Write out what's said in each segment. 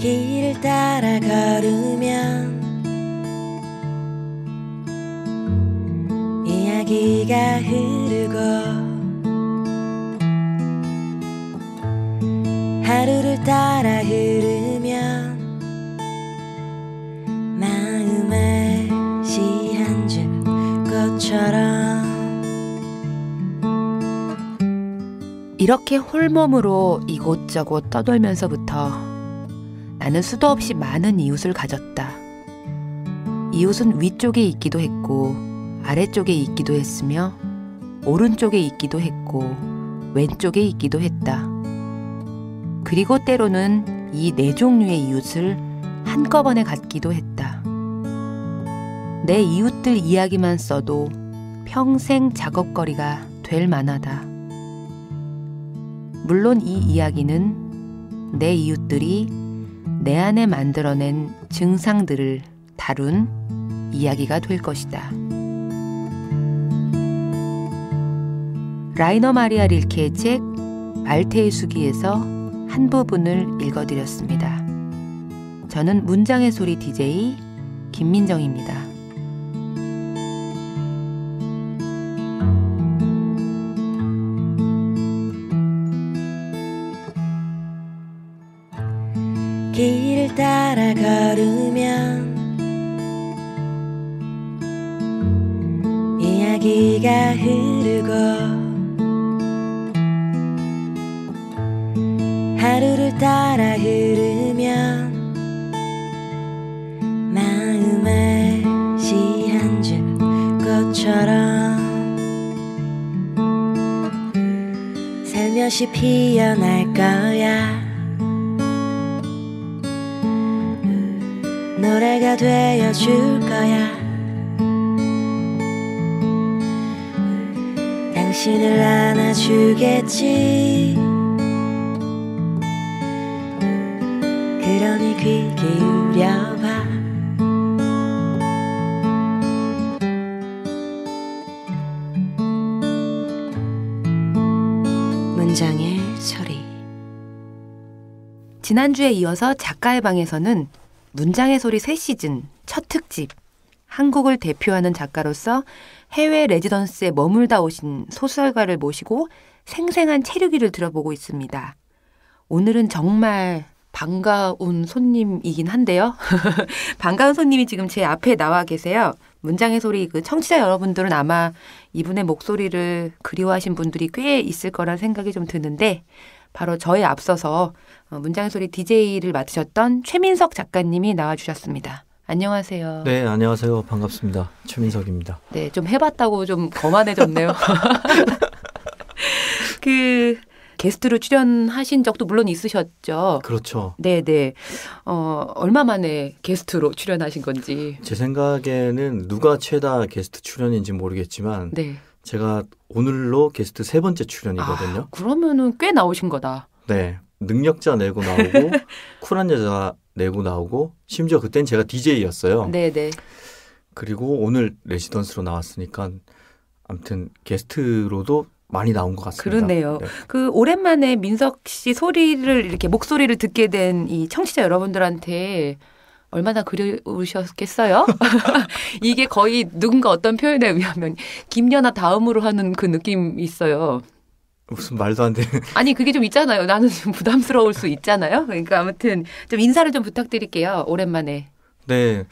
길을 따라 걸으면 이야기가 흐르고 하루를 따라 흐르면 마음에 시한줄 것처럼 이렇게 홀몸으로 이곳저곳 떠돌면서부터 나는 수도 없이 많은 이웃을 가졌다. 이웃은 위쪽에 있기도 했고, 아래쪽에 있기도 했으며, 오른쪽에 있기도 했고, 왼쪽에 있기도 했다. 그리고 때로는 이 네 종류의 이웃을 한꺼번에 갖기도 했다. 내 이웃들 이야기만 써도 평생 작업거리가 될 만하다. 물론 이 이야기는 내 이웃들이 내 안에 만들어낸 증상들을 다룬 이야기가 될 것이다. 라이너 마리아 릴케의 책 말테의 수기에서 한 부분을 읽어드렸습니다. 저는 문장의 소리 DJ 김민정입니다. 길을 따라 걸으면 이야기가 흐르고 하루를 따라 흐르면 마음에 시한줄 꽃처럼 살며시 피어날 거야 노래가 되어줄 거야 당신을 안아주겠지 그러니 귀 기울여봐 문장의 처리 지난주에 이어서 작가의 방에서는 문장의 소리 새 시즌 첫 특집 한국을 대표하는 작가로서 해외 레지던스에 머물다 오신 소설가를 모시고 생생한 체류기를 들어보고 있습니다. 오늘은 정말 반가운 손님이긴 한데요. 반가운 손님이 지금 제 앞에 나와 계세요. 문장의 소리 그 청취자 여러분들은 아마 이분의 목소리를 그리워하신 분들이 꽤 있을 거란 생각이 좀 드는데 바로 저에 앞서서 어, 문장 소리 DJ를 맡으셨던 최민석 작가님이 나와주셨습니다. 안녕하세요. 네, 안녕하세요. 반갑습니다. 최민석입니다. 네, 좀 해봤다고 좀 거만해졌네요. 그 게스트로 출연하신 적도 물론 있으셨죠. 그렇죠. 네, 네. 어, 얼마 만에 게스트로 출연하신 건지. 제 생각에는 누가 최다 게스트 출연인지 모르겠지만 네. 제가 오늘로 게스트 세 번째 출연이거든요. 아, 그러면은 꽤 나오신 거다. 네. 능력자 내고 나오고 쿨한 여자 내고 나오고 심지어 그땐 제가 DJ였어요. 네, 네. 그리고 오늘 레지던스로 나왔으니까 아무튼 게스트로도 많이 나온 것 같습니다. 그러네요. 네. 그 오랜만에 민석 씨 소리를 이렇게 목소리를 듣게 된 이 청취자 여러분들한테 얼마나 그리우셨겠어요? 이게 거의 누군가 어떤 표현에 의하면 김연아 다음으로 하는 그 느낌 있어요. 무슨 말도 안 되는. 아니 그게 좀 있잖아요. 나는 좀 부담스러울 수 있잖아요. 그러니까 아무튼 좀 인사를 좀 부탁드릴게요. 오랜만에. 네.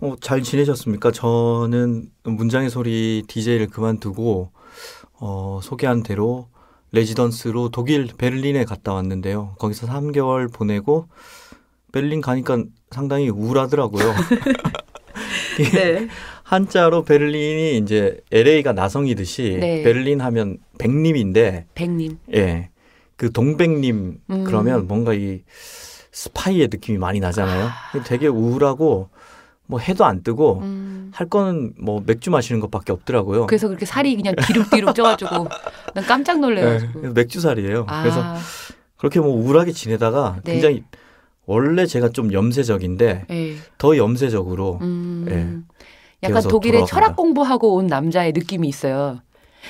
어, 잘 지내셨습니까? 저는 문장의 소리 DJ를 그만두고 어, 소개한 대로 레지던스로 독일 베를린에 갔다 왔는데요. 거기서 3개월 보내고 베를린 가니까 상당히 우울하더라고요. 네. 한자로 베를린이 이제 LA가 나성이듯이 네. 베를린 하면 백님인데 백림. 예. 그 동백님 음. 그러면 뭔가 이 스파이의 느낌이 많이 나잖아요. 아. 되게 우울하고 뭐 해도 안 뜨고 음. 할 거는 뭐 맥주 마시는 것밖에 없더라고요. 그래서 그렇게 살이 그냥 뒤룩뒤룩 쪄가지고 난 깜짝 놀래요. 네. 맥주살이에요. 아. 그래서 그렇게 뭐 우울하게 지내다가 네. 굉장히 원래 제가 좀 염세적인데 에이. 예. 더 염세적으로 음. 예, 약간 독일의 철학 공부하고 온 남자의 느낌이 있어요.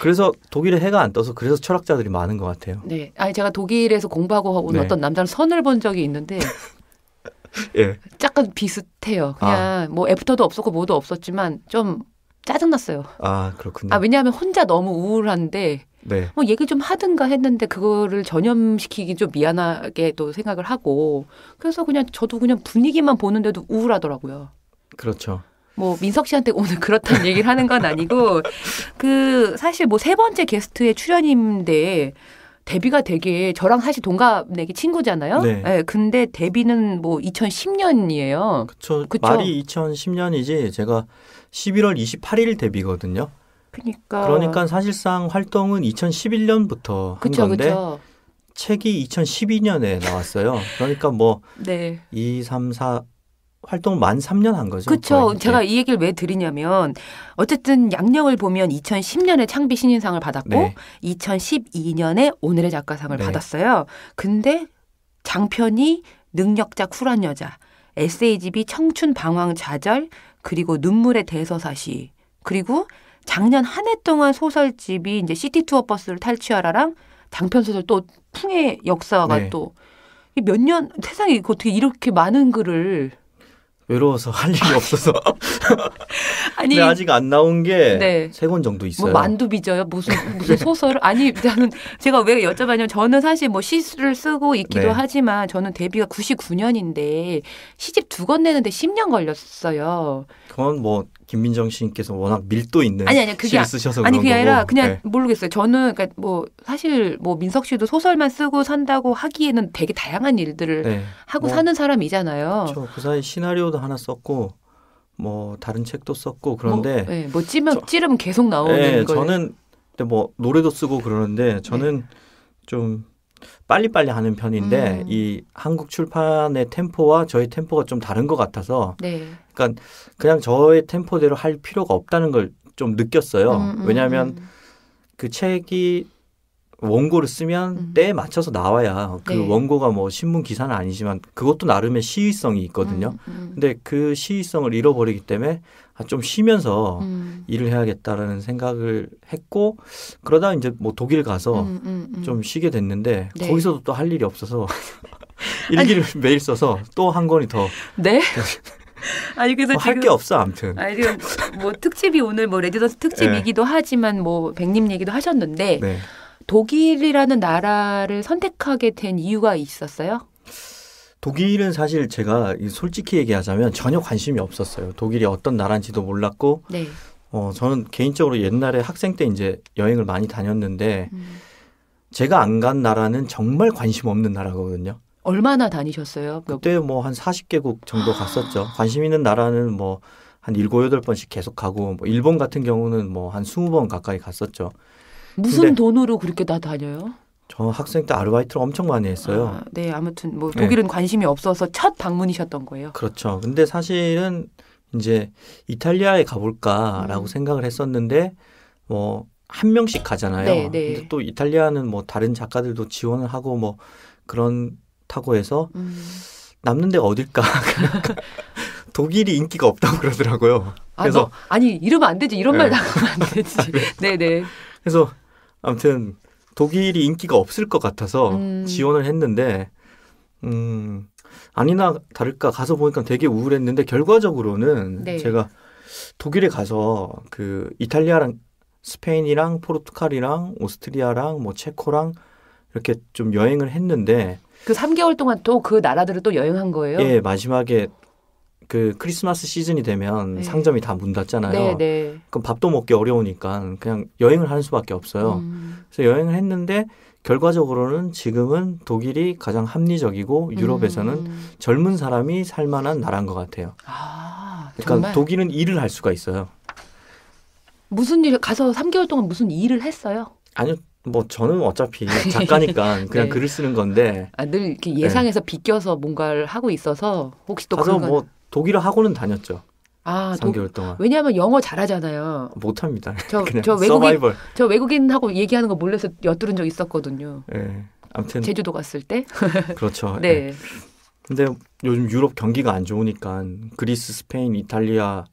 그래서 독일에 해가 안 떠서 그래서 철학자들이 많은 것 같아요. 네, 아니 제가 독일에서 공부하고 온 네. 어떤 남자는 선을 본 적이 있는데 예. 약간 비슷해요. 그냥 아. 뭐 애프터도 없었고 뭐도 없었지만 좀 짜증났어요. 아 그렇군요. 아 왜냐하면 혼자 너무 우울한데 네. 뭐 얘기 좀 하든가 했는데 그거를 전염시키기 좀 미안하게 또 생각을 하고 그래서 그냥 저도 그냥 분위기만 보는데도 우울하더라고요. 그렇죠. 뭐 민석 씨한테 오늘 그렇다는 얘기를 하는 건 아니고 그 사실 뭐 세 번째 게스트의 출연인데 데뷔가 되게 저랑 사실 동갑내기 친구잖아요. 네. 네 근데 데뷔는 뭐 2010년이에요. 그쵸. 그쵸. 말이 2010년이지 제가 11월 28일 데뷔거든요. 그러니까. 그러니까 사실상 활동은 2011년부터 한 그쵸, 건데 그쵸. 책이 2012년에 나왔어요. 그러니까 뭐 네. 2, 3, 4 활동 만 3년 한 거죠. 그렇죠. 제가 예. 이 얘기를 왜 드리냐면 어쨌든 양력을 보면 2010년에 창비 신인상을 받았고 네. 2012년에 오늘의 작가상을 네. 받았어요. 근데 장편이 능력자 쿨한 여자, 에세이집이 청춘 방황 좌절, 그리고 눈물의 대서사시, 그리고 작년 한 해 동안 소설집이 이제 시티 투어 버스를 탈취하라랑 장편 소설 또 풍의 역사가 네. 또몇 년 세상에 어떻게 이렇게 많은 글을 외로워서 할 일이 없어서 아니 아직 안 나온 게 세권 네. 정도 뭐 있어요. 뭐 만두 비죠요 무슨 무슨 소설 아니 저는 제가 왜 여쭤봤냐면 저는 사실 뭐시술을 쓰고 있기도 네. 하지만 저는 데뷔가 99년인데 시집 두 권 내는데 10년 걸렸어요. 그건 뭐 김민정 씨님께서 워낙 밀도 있는 아니 아니 그게 아, 쓰셔서 아니 그게 아니라 그냥 네. 모르겠어요. 저는 그러니까 뭐 사실 뭐 민석 씨도 소설만 쓰고 산다고 하기에는 되게 다양한 일들을 네. 하고 뭐, 사는 사람이잖아요. 그그 사이 시나리오도 하나 썼고 뭐 다른 책도 썼고 그런데 뭐, 네. 뭐 찌면 저, 찌르면 계속 나오는 네, 예, 거예요. 저는 근데 뭐 노래도 쓰고 그러는데 저는 네. 좀 빨리빨리 하는 편인데 음. 이 한국 출판의 템포와 저의 템포가 좀 다른 것 같아서 네. 그러니까 그냥 저의 템포대로 할 필요가 없다는 걸 좀 느꼈어요. 음, 음 왜냐하면 음. 그 책이 원고를 쓰면 음. 때에 맞춰서 나와야 그 네. 원고가 뭐 신문 기사는 아니지만 그것도 나름의 시의성이 있거든요. 음, 음. 근데 그 시의성을 잃어버리기 때문에 아, 좀 쉬면서 음. 일을 해야겠다라는 생각을 했고 그러다 이제 뭐 독일 가서 음, 음, 음. 좀 쉬게 됐는데 네. 거기서도 또 할 일이 없어서 일기를 아니. 매일 써서 또 한 권이 더 네. 아니 그래서 뭐 할게 없어 아무튼. 아니 지금 뭐 특집이 오늘 뭐레드던스 특집이기도 네. 하지만 뭐 백님 얘기도 하셨는데 네. 독일이라는 나라를 선택하게 된 이유가 있었어요? 독일은 사실 제가 솔직히 얘기하자면 전혀 관심이 없었어요. 독일이 어떤 나라인지도 몰랐고, 네. 어, 저는 개인적으로 옛날에 학생 때 이제 여행을 많이 다녔는데, 음. 제가 안 간 나라는 정말 관심 없는 나라거든요. 얼마나 다니셨어요? 그때 뭐 한 40개국 정도 아. 갔었죠. 관심 있는 나라는 뭐 한 7, 8번씩 계속 가고, 뭐 일본 같은 경우는 뭐 한 20번 가까이 갔었죠. 무슨 돈으로 그렇게 다 다녀요? 저는 학생 때 아르바이트를 엄청 많이 했어요. 아, 네, 아무튼 뭐 네. 독일은 네. 관심이 없어서 첫 방문이셨던 거예요. 그렇죠. 근데 사실은 이제 이탈리아에 가볼까라고 음. 생각을 했었는데 뭐 한 명씩 가잖아요. 네, 네. 근데 또 이탈리아는 뭐 다른 작가들도 지원을 하고 뭐 그런다고 해서 음. 남는 데가 어딜까? 독일이 인기가 없다고 그러더라고요. 아, 그래서 너, 아니 이러면 안 되지 이런 네. 말 나가면 안 되지. 아, 네네. 네. 그래서 아무튼 독일이 인기가 없을 것 같아서 음. 지원을 했는데 음 아니나 다를까 가서 보니까 되게 우울했는데 결과적으로는 네. 제가 독일에 가서 그 이탈리아랑 스페인이랑 포르투갈이랑 오스트리아랑 뭐 체코랑 이렇게 좀 여행을 했는데 그 3개월 동안 또 그 나라들을 또 여행한 거예요? 예, 마지막에 그 크리스마스 시즌이 되면 네. 상점이 다 문 닫잖아요. 네, 네, 그럼 밥도 먹기 어려우니까 그냥 여행을 하는 수밖에 없어요. 음. 그래서 여행을 했는데 결과적으로는 지금은 독일이 가장 합리적이고 유럽에서는 음. 젊은 사람이 살 만한 나라인 것 같아요. 아, 그러니까 정말? 독일은 일을 할 수가 있어요. 무슨 일 가서 3개월 동안 무슨 일을 했어요? 아니요. 뭐 저는 어차피 작가니까 네. 그냥 네. 글을 쓰는 건데 아, 늘 이렇게 예상해서 네. 비껴서 뭔가를 하고 있어서 혹시 또 그런 뭐 독일어 학원은 다녔죠. 아, 3개월 독, 동안. 왜냐하면 영어 잘하잖아요. 못합니다. 저, 저 외국인 저 외국인하고 얘기하는 거 몰래서 엿들은 적 있었거든요. 예. 네. 아무튼 제주도 갔을 때. 그렇죠. 네. 네. 근데 요즘 유럽 경기가 안 좋으니까 그리스, 스페인, 이탈리아,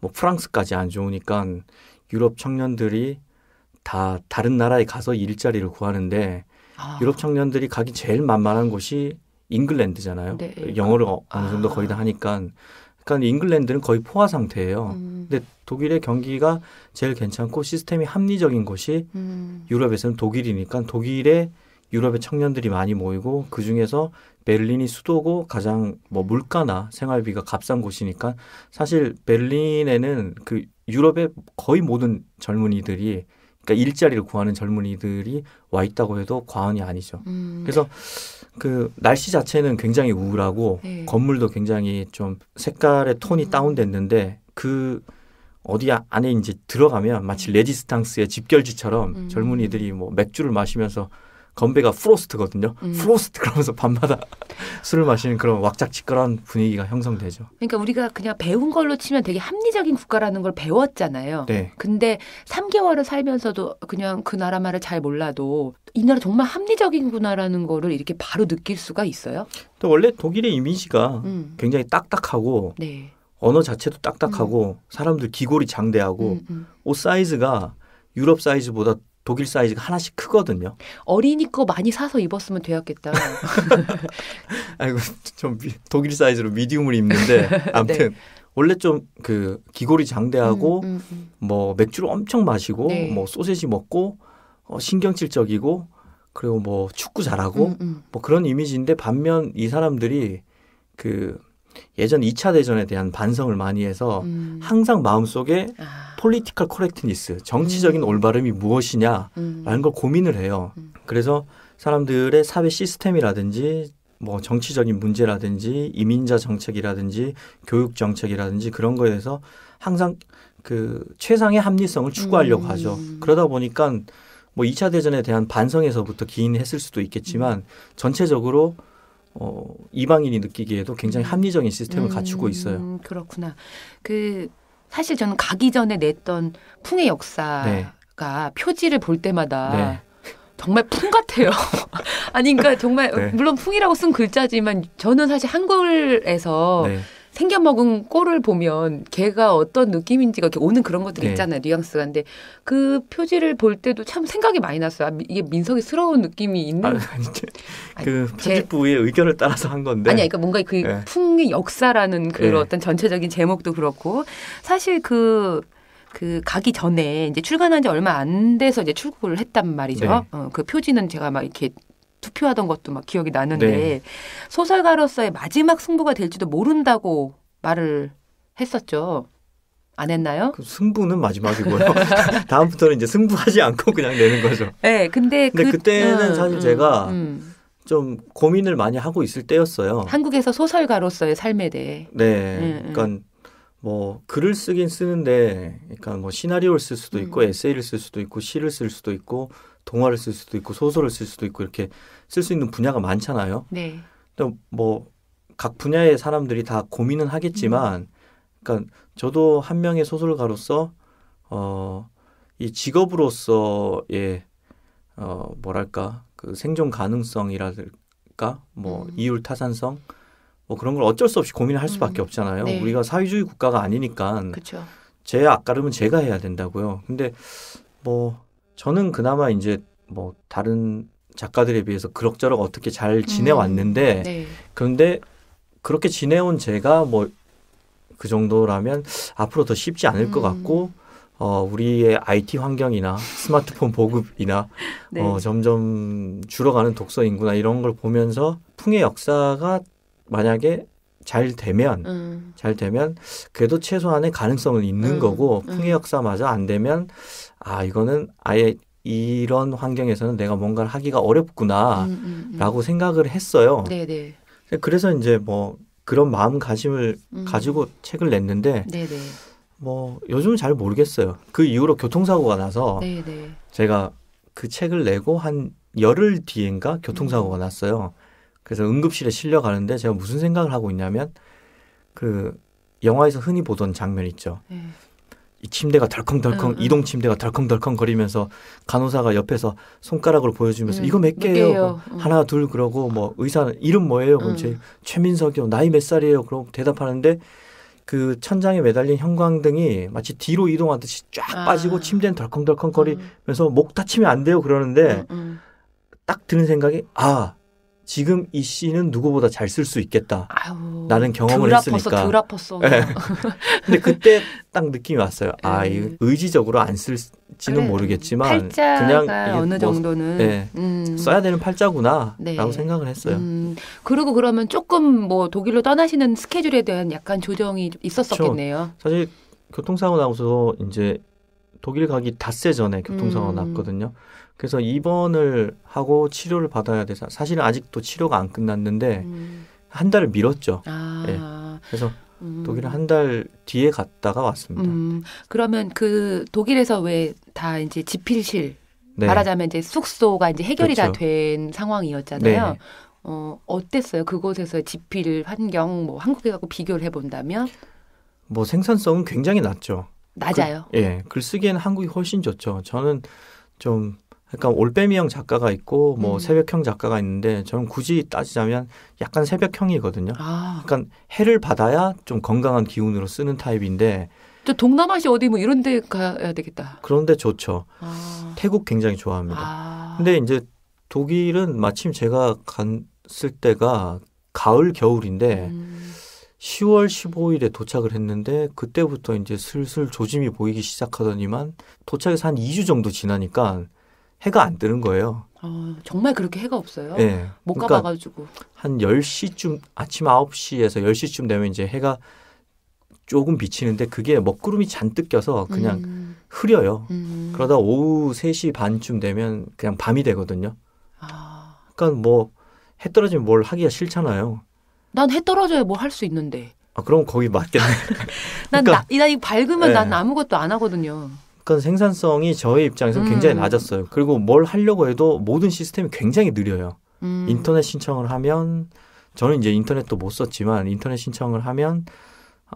뭐 프랑스까지 안 좋으니까 유럽 청년들이 다 다른 나라에 가서 일자리를 구하는데 아. 유럽 청년들이 가기 제일 만만한 곳이 잉글랜드잖아요. 네. 영어를 어느 아. 정도 거의 다 하니까 그러니까 잉글랜드는 거의 포화 상태예요. 음. 근데 독일의 경기가 제일 괜찮고 시스템이 합리적인 곳이 음. 유럽에서는 독일이니까 독일의 유럽의 청년들이 많이 모이고 그 중에서 베를린이 수도고 가장 뭐 물가나 생활비가 값싼 곳이니까 사실 베를린에는 그 유럽의 거의 모든 젊은이들이 그러니까 일자리를 구하는 젊은이들이 와 있다고 해도 과언이 아니죠. 음. 그래서 그 날씨 자체는 굉장히 우울하고 네. 건물도 굉장히 좀 색깔의 톤이 음. 다운됐는데 그 어디 아, 안에 이제 들어가면 마치 음. 레지스탕스의 집결지처럼 음. 젊은이들이 뭐 맥주를 마시면서 건배가 프로스트거든요. 음. 프로스트 그러면서 밤마다 술을 마시는 그런 왁작지껄한 분위기가 형성되죠. 그러니까 우리가 그냥 배운 걸로 치면 되게 합리적인 국가라는 걸 배웠잖아요. 네. 근데 3개월을 살면서도 그냥 그 나라 말을 잘 몰라도 이 나라 정말 합리적인구나라는 거를 이렇게 바로 느낄 수가 있어요. 또 원래 독일의 이미지가 음. 굉장히 딱딱하고 네. 언어 자체도 딱딱하고 음. 사람들 기골이 장대하고 음, 음. 옷 사이즈가 유럽 사이즈보다 독일 사이즈가 하나씩 크거든요. 어린이 거 많이 사서 입었으면 되었겠다. 아이고 좀 독일 사이즈로 미디움을 입는데 네. 아무튼 네. 원래 좀그 기골이 장대하고 음, 음, 음. 뭐 맥주를 엄청 마시고 네. 뭐 소세지 먹고 어, 신경질적이고 그리고 뭐 축구 잘하고 음, 음. 뭐 그런 이미지인데 반면 이 사람들이 그 예전 2차 대전에 대한 반성을 많이 해서 음. 항상 마음속에 아. 폴리티컬 코렉트니스, 정치적인 음. 올바름이 음. 무엇이냐라는 음. 걸 고민을 해요. 음. 그래서 사람들의 사회 시스템이라든지 뭐 정치적인 문제라든지 이민자 정책이라든지 교육 정책이라든지 그런 거에 대해서 항상 그 최상의 합리성을 추구하려고 음. 하죠. 그러다 보니까 뭐 2차 대전에 대한 반성에서부터 기인했을 수도 있겠지만 전체적으로 어, 이방인이 느끼기에도 굉장히 합리적인 시스템을 음, 갖추고 있어요. 음, 그렇구나. 그 사실 저는 가기 전에 냈던 풍의 역사가 네. 표지를 볼 때마다 네. 정말 풍 같아요. 아니, 그러니까 정말, 네. 물론 풍이라고 쓴 글자지만 저는 사실 한글에서 네. 생겨 먹은 꼴을 보면 걔가 어떤 느낌인지가 이렇게 오는 그런 것들이 네. 있잖아요. 뉘앙스가. 근데 그 표지를 볼 때도 참 생각이 많이 났어요. 아, 이게 민석이스러운 느낌이 있는. 아, 아니, 그 편집부의 제, 의견을 따라서 한 건데. 아니 그러니까 뭔가 그 네. 풍의 역사라는 그런 네. 어떤 전체적인 제목도 그렇고 사실 그그 그 가기 전에 이제 출간한 지 얼마 안 돼서 이제 출국을 했단 말이죠. 네. 어, 그 표지는 제가 막 이렇게 투표하던 것도 막 기억이 나는데 네. 소설가로서의 마지막 승부가 될지도 모른다고 말을 했었죠. 안 했나요? 그 승부는 마지막이고요. 다음부터는 이제 승부하지 않고 그냥 내는 거죠. 네, 근데, 근데 그, 때는 음, 어, 사실 음, 제가 음. 좀 고민을 많이 하고 있을 때였어요. 한국에서 소설가로서의 삶에 대해. 네, 음, 음. 그러니까 뭐 글을 쓰긴 쓰는데, 그러니까 뭐 시나리오를 쓸 수도 음. 있고 에세이를 쓸 수도 있고 시를 쓸 수도 있고 동화를 쓸 수도 있고 소설을 쓸 수도 있고 이렇게 쓸 수 있는 분야가 많잖아요. 네. 근데 뭐각 분야의 사람들이 다 고민은 하겠지만, 음. 그러니까 저도 한 명의 소설가로서 어이 직업으로서의 어 뭐랄까 그 생존 가능성이라든가 뭐 음. 이율 타산성 뭐 그런 걸 어쩔 수 없이 고민을 할 수밖에 음. 없잖아요. 네. 우리가 사회주의 국가가 아니니까. 그쵸. 제 아까름은 제가 해야 된다고요. 근데 뭐 저는 그나마 이제 뭐 다른 작가들에 비해서 그럭저럭 어떻게 잘 지내왔는데 음, 네. 그런데 그렇게 지내온 제가 뭐 그 정도라면 앞으로 더 쉽지 않을 음. 것 같고 어, 우리의 IT 환경이나 스마트폰 보급이나 네. 어, 점점 줄어가는 독서 인구나 이런 걸 보면서 풍의 역사가 만약에 잘 되면 음. 잘 되면 그래도 최소한의 가능성은 있는 음. 거고 음. 풍의 역사마저 안 되면 아 이거는 아예 이런 환경에서는 내가 뭔가를 하기가 어렵구나라고 음, 음, 음. 생각을 했어요. 네네. 네. 그래서 이제 뭐 그런 마음가짐을 음. 가지고 책을 냈는데 네네. 네. 뭐 요즘 은잘 모르겠어요. 그 이후로 교통사고가 나서 네네. 네. 제가 그 책을 내고 한 열흘 뒤인가 교통사고가 음. 났어요. 그래서 응급실에 실려 가는데 제가 무슨 생각을 하고 있냐면 그 영화에서 흔히 보던 장면 있죠. 네. 이 침대가 덜컹덜컹 음, 이동 침대가 덜컹덜컹 거리면서 간호사가 옆에서 손가락으로 보여주면서 음, 이거 몇 개예요? 몇 개요? 뭐 하나 둘 그러고 뭐 의사 이름 뭐예요? 그럼 제 최민석이요. 나이 몇 살이에요? 그럼 대답하는데 그 천장에 매달린 형광등이 마치 뒤로 이동하듯이 쫙 아. 빠지고 침대는 덜컹덜컹 거리면서 목 다치면 안 돼요 그러는데 딱 드는 생각이 아 지금 이 씨는 누구보다 잘 쓸 수 있겠다. 아유, 나는 경험을 덜 했으니까. 덜 아팠어. 네. 근데 그때 딱 느낌이 왔어요. 아, 예. 이 의지적으로 안 쓸지는 그래. 모르겠지만 그냥 어느 뭐 정도는 뭐, 네. 음. 써야 되는 팔자구나라고 네. 생각을 했어요. 음. 그리고 그러면 조금 뭐 독일로 떠나시는 스케줄에 대한 약간 조정이 있었었겠네요. 그쵸. 사실 교통사고 나고서 이제 독일 가기 닷새 전에 교통사고 음. 났거든요. 그래서 입원을 하고 치료를 받아야 돼서 사실은 아직도 치료가 안 끝났는데 음. 한 달을 미뤘죠. 아. 예. 그래서 음. 독일은한 달 뒤에 갔다가 왔습니다. 음. 그러면 그 독일에서 왜 다 이제 집필실 네. 말하자면 이제 숙소가 이제 해결이 그렇죠. 다된 상황이었잖아요. 네. 어 어땠어요? 그곳에서 집필 환경 뭐 한국에 갖고 비교를 해본다면 뭐 생산성은 굉장히 낮죠. 낮아요. 그, 예, 글쓰기에는 한국이 훨씬 좋죠. 저는 좀 그러니까 올빼미형 작가가 있고 뭐 음. 새벽형 작가가 있는데 저는 굳이 따지자면 약간 새벽형이거든요. 아. 그러 그러니까 해를 받아야 좀 건강한 기운으로 쓰는 타입인데 저 동남아시 어디 뭐 이런 데 가야 되겠다. 그런데 좋죠. 아. 태국 굉장히 좋아합니다. 아. 근데 이제 독일은 마침 제가 갔을 때가 가을 겨울인데 음. 10월 15일에 도착을 했는데 그때부터 이제 슬슬 조짐이 보이기 시작하더니만 도착해서 한 2주 정도 지나니까 해가 안 뜨는 거예요. 어, 정말 그렇게 해가 없어요? 네. 못 그러니까 가봐가지고. 한 10시쯤, 아침 9시에서 10시쯤 되면 이제 해가 조금 비치는데 그게 먹구름이 잔뜩 껴서 그냥 음. 흐려요. 음. 그러다 오후 3시 반쯤 되면 그냥 밤이 되거든요. 아. 그러니까 뭐 해 떨어지면 뭘 하기가 싫잖아요. 난 해 떨어져야 뭐 할 수 있는데. 아, 그럼 거기 맞겠네. 난, 그러니까, 나, 난 밝으면 네. 난 아무것도 안 하거든요. 약간 생산성이 저의 입장에서 음. 굉장히 낮았어요. 그리고 뭘 하려고 해도 모든 시스템이 굉장히 느려요. 음. 인터넷 신청을 하면 저는 이제 인터넷도 못 썼지만 인터넷 신청을 하면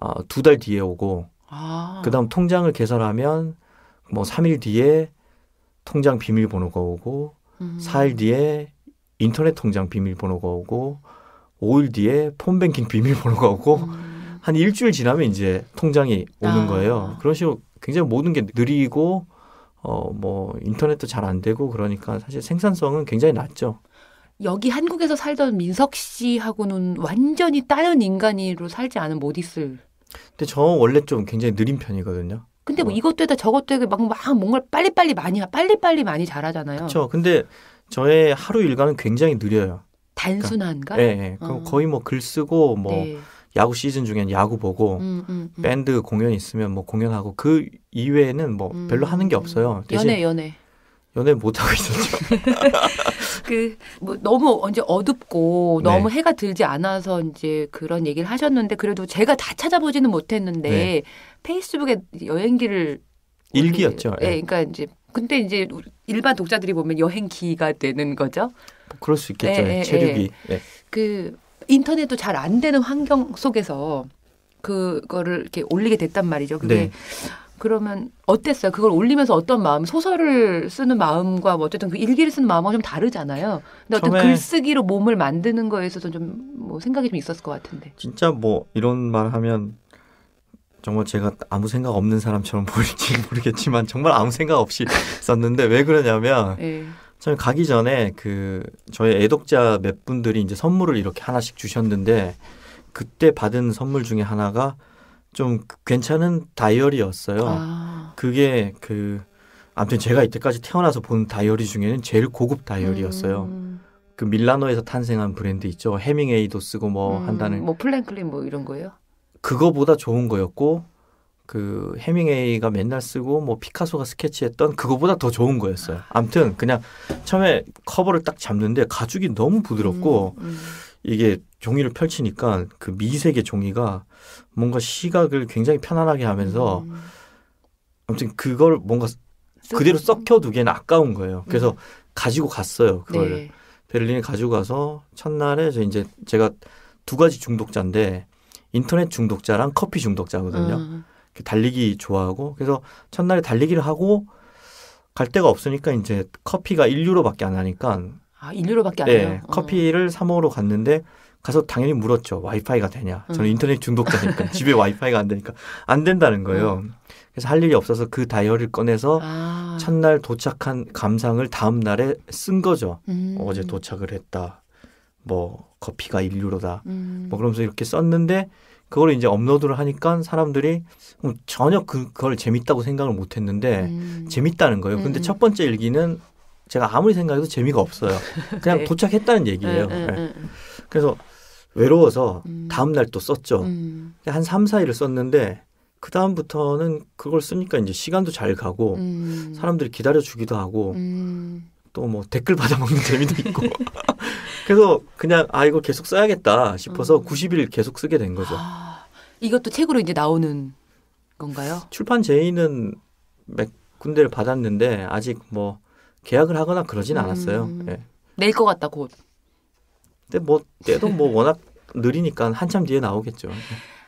어, 두달 뒤에 오고 아. 그다음 통장을 개설하면 뭐 3일 뒤에 통장 비밀번호가 오고 음. 4일 뒤에 인터넷 통장 비밀번호가 오고 5일 뒤에 폰뱅킹 비밀번호가 오고 음. 한 일주일 지나면 이제 통장이 오는 아. 거예요. 그런 식으로 굉장히 모든 게 느리고 어 뭐 인터넷도 잘 안 되고 그러니까 사실 생산성은 굉장히 낮죠. 여기 한국에서 살던 민석 씨하고는 완전히 다른 인간으로 살지 않은 모디슬. 근데 저 원래 좀 굉장히 느린 편이거든요. 근데 뭐 어. 이것도 다 저것도 막, 막 뭔가 빨리빨리 많이 빨리빨리 많이 잘하잖아요. 그렇죠. 근데 저의 하루 일과는 굉장히 느려요. 그러니까 단순한가? 그러니까, 예, 예. 어. 거의 뭐 글 쓰고 뭐 네. 야구 시즌 중엔 야구 보고 음, 음, 음. 밴드 공연 있으면 뭐 공연하고 그 이외에는 뭐 음, 별로 하는 게 없어요. 음. 대신 연애 연애 연애 못 하고 있었죠. 그 뭐 너무 언제 어둡고 네. 너무 네. 해가 들지 않아서 이제 그런 얘기를 하셨는데 그래도 제가 다 찾아보지는 못했는데 네. 페이스북에 여행기를 일기였죠. 예, 네. 그러니까 이제 근데 이제 일반 독자들이 보면 여행기가 되는 거죠. 뭐 그럴 수 있겠죠. 예, 예, 예. 체류기. 네. 그 인터넷도 잘 안 되는 환경 속에서 그거를 이렇게 올리게 됐단 말이죠. 그게 네. 그러면 어땠어요? 그걸 올리면서 어떤 마음, 소설을 쓰는 마음과 뭐 어쨌든 그 일기를 쓰는 마음과 좀 다르잖아요. 근데 어떤 글쓰기로 몸을 만드는 거에 있어좀뭐 생각이 좀 있었을 것 같은데. 진짜 뭐 이런 말 하면 정말 제가 아무 생각 없는 사람처럼 보일지 모르겠지만 정말 아무 생각 없이 썼는데 왜 그러냐면 네. 저는 가기 전에 그 저희 애독자 몇 분들이 이제 선물을 이렇게 하나씩 주셨는데 그때 받은 선물 중에 하나가 좀 괜찮은 다이어리였어요. 아. 그게 그 아무튼 제가 이때까지 태어나서 본 다이어리 중에는 제일 고급 다이어리였어요. 음. 그 밀라노에서 탄생한 브랜드 있죠. 헤밍웨이도 쓰고 뭐 음, 한다는 뭐 플랭클린 뭐 이런 거예요? 그거보다 좋은 거였고 그 해밍웨이가 맨날 쓰고 뭐 피카소가 스케치했던 그거보다 더 좋은 거였어요. 암튼 그냥 처음에 커버를 딱 잡는데 가죽이 너무 부드럽고 음, 음. 이게 종이를 펼치니까 그 미색의 종이가 뭔가 시각을 굉장히 편안하게 하면서 음. 아무튼 그걸 뭔가 그대로 썩혀두기에는 아까운 거예요. 그래서 음. 가지고 갔어요. 그걸 네. 베를린에 가지고 가서 첫날에 저 이제 제가 두 가지 중독자인데 인터넷 중독자랑 커피 중독자거든요. 음. 그 달리기 좋아하고 그래서 첫날에 달리기를 하고 갈 데가 없으니까 이제 커피가 1유로밖에 안 하니까 아, 1유로밖에 안 네, 해요. 커피를 사모으러 어. 갔는데 가서 당연히 물었죠. 와이파이가 되냐? 저는 음. 인터넷 중독자니까 집에 와이파이가 안 되니까 안 된다는 거예요. 음. 그래서 할 일이 없어서 그 다이어리를 꺼내서 아. 첫날 도착한 감상을 다음 날에 쓴 거죠. 음. 어제 도착을 했다. 뭐 커피가 인류로다. 음. 뭐 그러면서 이렇게 썼는데 그걸 이제 업로드를 하니까 사람들이 음, 전혀 그, 그걸 재밌다고 생각을 못 했는데 음. 재밌다는 거예요. 근데 음. 첫 번째 일기는 제가 아무리 생각해도 재미가 없어요. 그냥 네. 도착했다는 음, 얘기예요. 네, 네, 그래서 외로워서 음. 다음날 또 썼죠. 한 3, 4일을 썼는데 그 다음부터는 그걸 쓰니까 이제 시간도 잘 가고 사람들이 기다려주기도 하고 또뭐 댓글 받아먹는 재미도 있고. 그래서 그냥 아 이거 계속 써야겠다 싶어서 음. 90일 계속 쓰게 된 거죠. 아, 이것도 책으로 이제 나오는 건가요? 출판 제의는 몇 군데를 받았는데 아직 뭐 계약을 하거나 그러진 않았어요. 음. 네. 예. 낼것 같다 곧. 근데 뭐 때도 뭐 워낙 느리니까 한참 뒤에 나오겠죠. 예.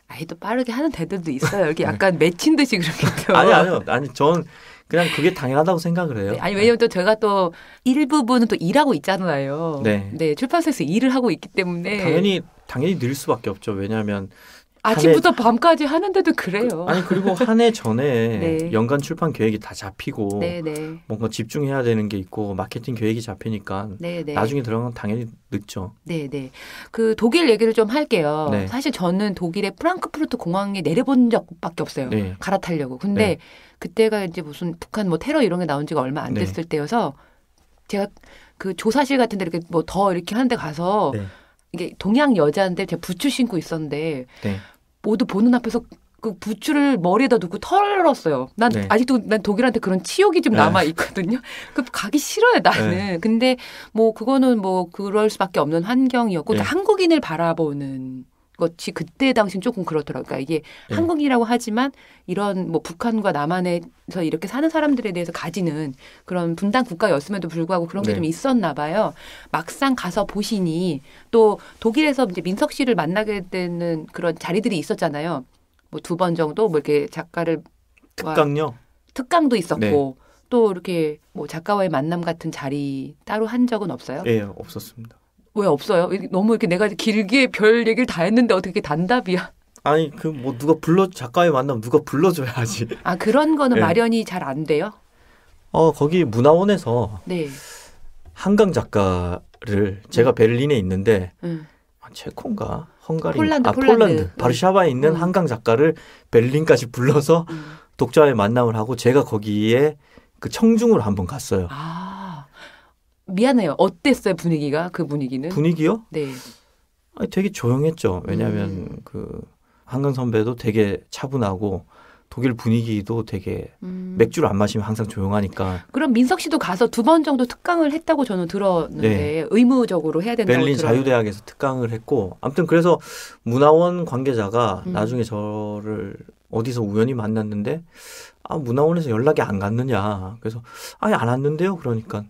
아이도 빠르게 하는 대들도 있어요. 여기 네. 약간 맺힌 듯이 그렇게. 아니 아니요. 아니 전 그냥 그게 당연하다고 생각을 해요. 네, 아니 왜냐면 네. 또 제가 또 일부분은 또 일하고 있잖아요. 네. 네 출판사에서 일을 하고 있기 때문에 당연히 당연히 늘 수밖에 없죠. 왜냐하면 아침부터 해, 밤까지 하는데도 그래요. 그, 아니 그리고 한 해 전에 네. 연간 출판 계획이 다 잡히고 네, 네. 뭔가 집중해야 되는 게 있고 마케팅 계획이 잡히니까 네, 네. 나중에 들어가면 당연히 늦죠. 네, 네. 그 독일 얘기를 좀 할게요. 사실 저는 독일의 프랑크푸르트 공항에 내려본 적밖에 없어요. 갈아타려고. 근데 그때가 이제 무슨 북한 뭐 테러 이런 게 나온 지가 얼마 안 네. 됐을 네. 때여서 제가 그 조사실 같은 데 이렇게 뭐 더 이렇게 하는 데 가서 네. 이게 동양 여자인데 제가 부츠 신고 있었는데 네. 모두 보는 앞에서 그 부츠를 머리에다 두고 털었어요. 난 네. 아직도 난 독일한테 그런 치욕이 좀 네. 남아 있거든요. 그 가기 싫어요 나는. 네. 근데 뭐 그거는 뭐 그럴 수밖에 없는 환경이었고 네. 한국인을 바라보는 것이 그때 당시는 조금 그렇더라고요. 그러니까 이게 네. 한국이라고 하지만 이런 뭐 북한과 남한에서 이렇게 사는 사람들에 대해서 가지는 그런 분단 국가였음에도 불구하고 그런 게좀 네. 있었나 봐요. 막상 가서 보시니 또 독일에서 이제 민석 씨를 만나게 되는 그런 자리들이 있었잖아요. 뭐 두 번 정도 뭐 이렇게 작가를 특강요? 특강도 있었고 네. 또 이렇게 뭐 작가와의 만남 같은 자리 따로 한 적은 없어요? 예, 없었습니다. 왜 없어요? 너무 이렇게 내가 길게 별 얘기를 다 했는데 어떻게 단답이야? 아니 그 뭐 누가 불러 작가에 만나면 누가 불러줘야지. 아 그런 거는 네. 마련이 잘 안 돼요? 어 거기 문화원에서 네. 한강 작가를 제가 베를린에 있는데 음. 체코인가 아, 헝가리 폴란드, 아 폴란드, 폴란드. 바르샤바에 있는 음. 한강 작가를 베를린까지 불러서 음. 독자와의 만남을 하고 제가 거기에 그 청중으로 한번 갔어요. 아. 미안해요. 어땠어요 분위기가 그 분위기는? 분위기요? 네. 아니, 되게 조용했죠. 왜냐하면 음. 그 한강 선배도 되게 차분하고 독일 분위기도 되게 음. 맥주를 안 마시면 항상 조용하니까. 그럼 민석 씨도 가서 두 번 정도 특강을 했다고 저는 들었는데 네. 의무적으로 해야 된다고 벨린 들어요. 자유대학에서 특강을 했고 아무튼 그래서 문화원 관계자가 음. 나중에 저를 어디서 우연히 만났는데 아 문화원에서 연락이 안 갔느냐. 그래서 아예 안 왔는데요. 그러니까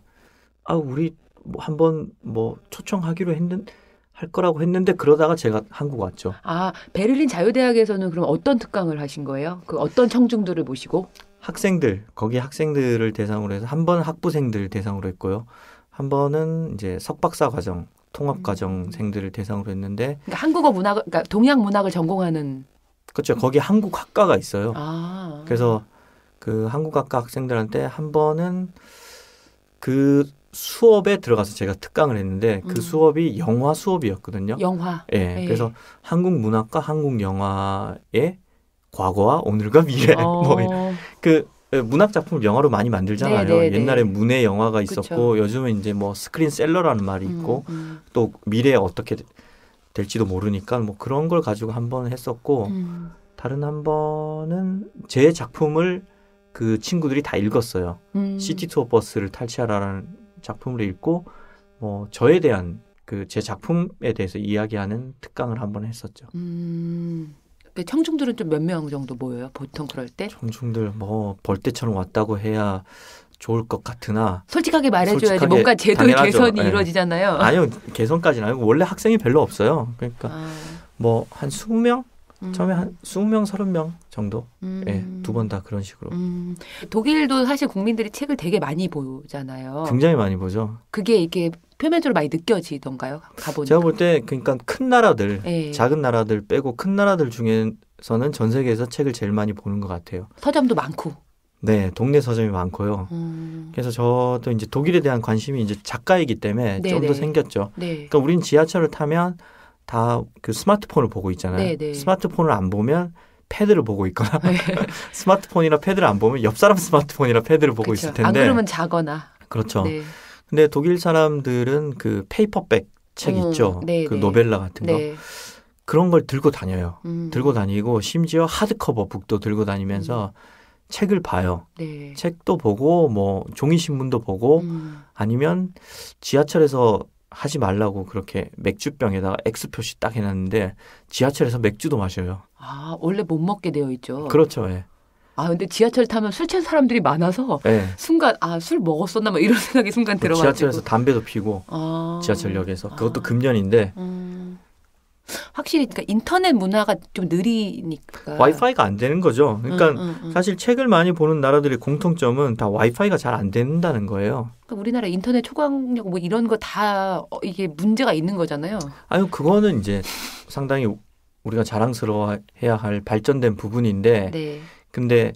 아 우리 뭐 한번 뭐 초청하기로 했는 할 거라고 했는데 그러다가 제가 한국 왔죠. 아 베를린 자유대학에서는 그럼 어떤 특강을 하신 거예요? 그 어떤 청중들을 모시고? 학생들 거기 학생들을 대상으로 해서 한번 학부생들 대상으로 했고요. 한 번은 이제 석박사 과정 통합 음. 과정생들을 대상으로 했는데 그러니까 한국어 문학 그러니까 동양 문학을 전공하는 그렇죠. 거기 한국 학과가 있어요. 아. 그래서 그 한국 학과 학생들한테 한 번은 그 수업에 들어가서 제가 특강을 했는데 그 음. 수업이 영화 수업이었거든요. 영화. 예. 예. 그래서 한국 문학과 한국 영화의 과거와 오늘과 미래. 어. 뭐그 예, 문학 작품을 영화로 많이 만들잖아요. 네네네. 네, 네. 옛날에 문예 영화가 있었고 그쵸. 요즘은 이제 뭐 스크린셀러라는 말이 음, 있고 음, 음. 또 미래에 어떻게 될지도 모르니까 뭐 그런 걸 가지고 한 번 했었고 음. 다른 한 번은 제 작품을 그 친구들이 다 읽었어요. 음. 시티 투어 버스를 탈취하라라는 작품을 읽고 뭐 저에 대한 그 제 작품에 대해서 이야기하는 특강을 한번 했었죠. 음. 그 청중들은 좀 몇 명 정도 모여요? 보통 그럴 때? 청중들 뭐 벌떼처럼 왔다고 해야 좋을 것 같으나 솔직하게 말해줘야지 뭔가 제도의 개선이 네. 이루어지잖아요. 아니요 개선까지는 아니고 원래 학생이 별로 없어요. 그러니까 아. 뭐한 20명 음. 처음에 한 20명, 30명 정도. 음. 예, 두 번 다 그런 식으로. 음. 독일도 사실 국민들이 책을 되게 많이 보잖아요. 굉장히 많이 보죠. 그게 이게 표면적으로 많이 느껴지던가요? 가보니까. 제가 볼 때 그러니까 큰 나라들, 예. 작은 나라들 빼고 큰 나라들 중에서는 전 세계에서 책을 제일 많이 보는 것 같아요. 서점도 많고. 네, 동네 서점이 많고요. 음. 그래서 저도 이제 독일에 대한 관심이 이제 작가이기 때문에 네, 좀더 네. 생겼죠. 네. 그러니까 우린 지하철을 타면 다그 스마트폰을 보고 있잖아요. 네네. 네. 스마트폰을 안 보면 패드를 보고 있거나 네. 스마트폰이나 패드를 안 보면 옆 사람 스마트폰이나 패드를 보고 그쵸. 있을 텐데 안 그러면 자거나 그렇죠. 네. 근데 독일 사람들은 그 페이퍼백 책 음, 있죠. 네네. 그 네. 노벨라 같은 거. 네. 그런 걸 들고 다녀요. 음. 들고 다니고 심지어 하드커버 북도 들고 다니면서 음. 책을 봐요. 네. 책도 보고 뭐 종이 신문도 보고 음. 아니면 지하철에서 하지 말라고 그렇게 맥주병에다가 X 표시 딱 해놨는데 지하철에서 맥주도 마셔요. 아 원래 못 먹게 되어 있죠. 그렇죠. 예. 아 근데 지하철 타면 술 취한 사람들이 많아서 예. 순간 아 술 먹었었나 막 이런 생각이 순간 그 들어가지고 지하철에서 담배도 피고 아. 지하철역에서 그것도 아. 금년인데 음. 확실히 그러니까 인터넷 문화가 좀 느리니까 와이파이가 안 되는 거죠. 그러니까 음, 음, 음. 사실 책을 많이 보는 나라들의 공통점은 다 와이파이가 잘 안 된다는 거예요. 그러니까 우리나라 인터넷 초강력 뭐 이런 거다 어, 이게 문제가 있는 거잖아요. 아유 그거는 이제 상당히 우리가 자랑스러워해야 할 발전된 부분인데, 네. 근데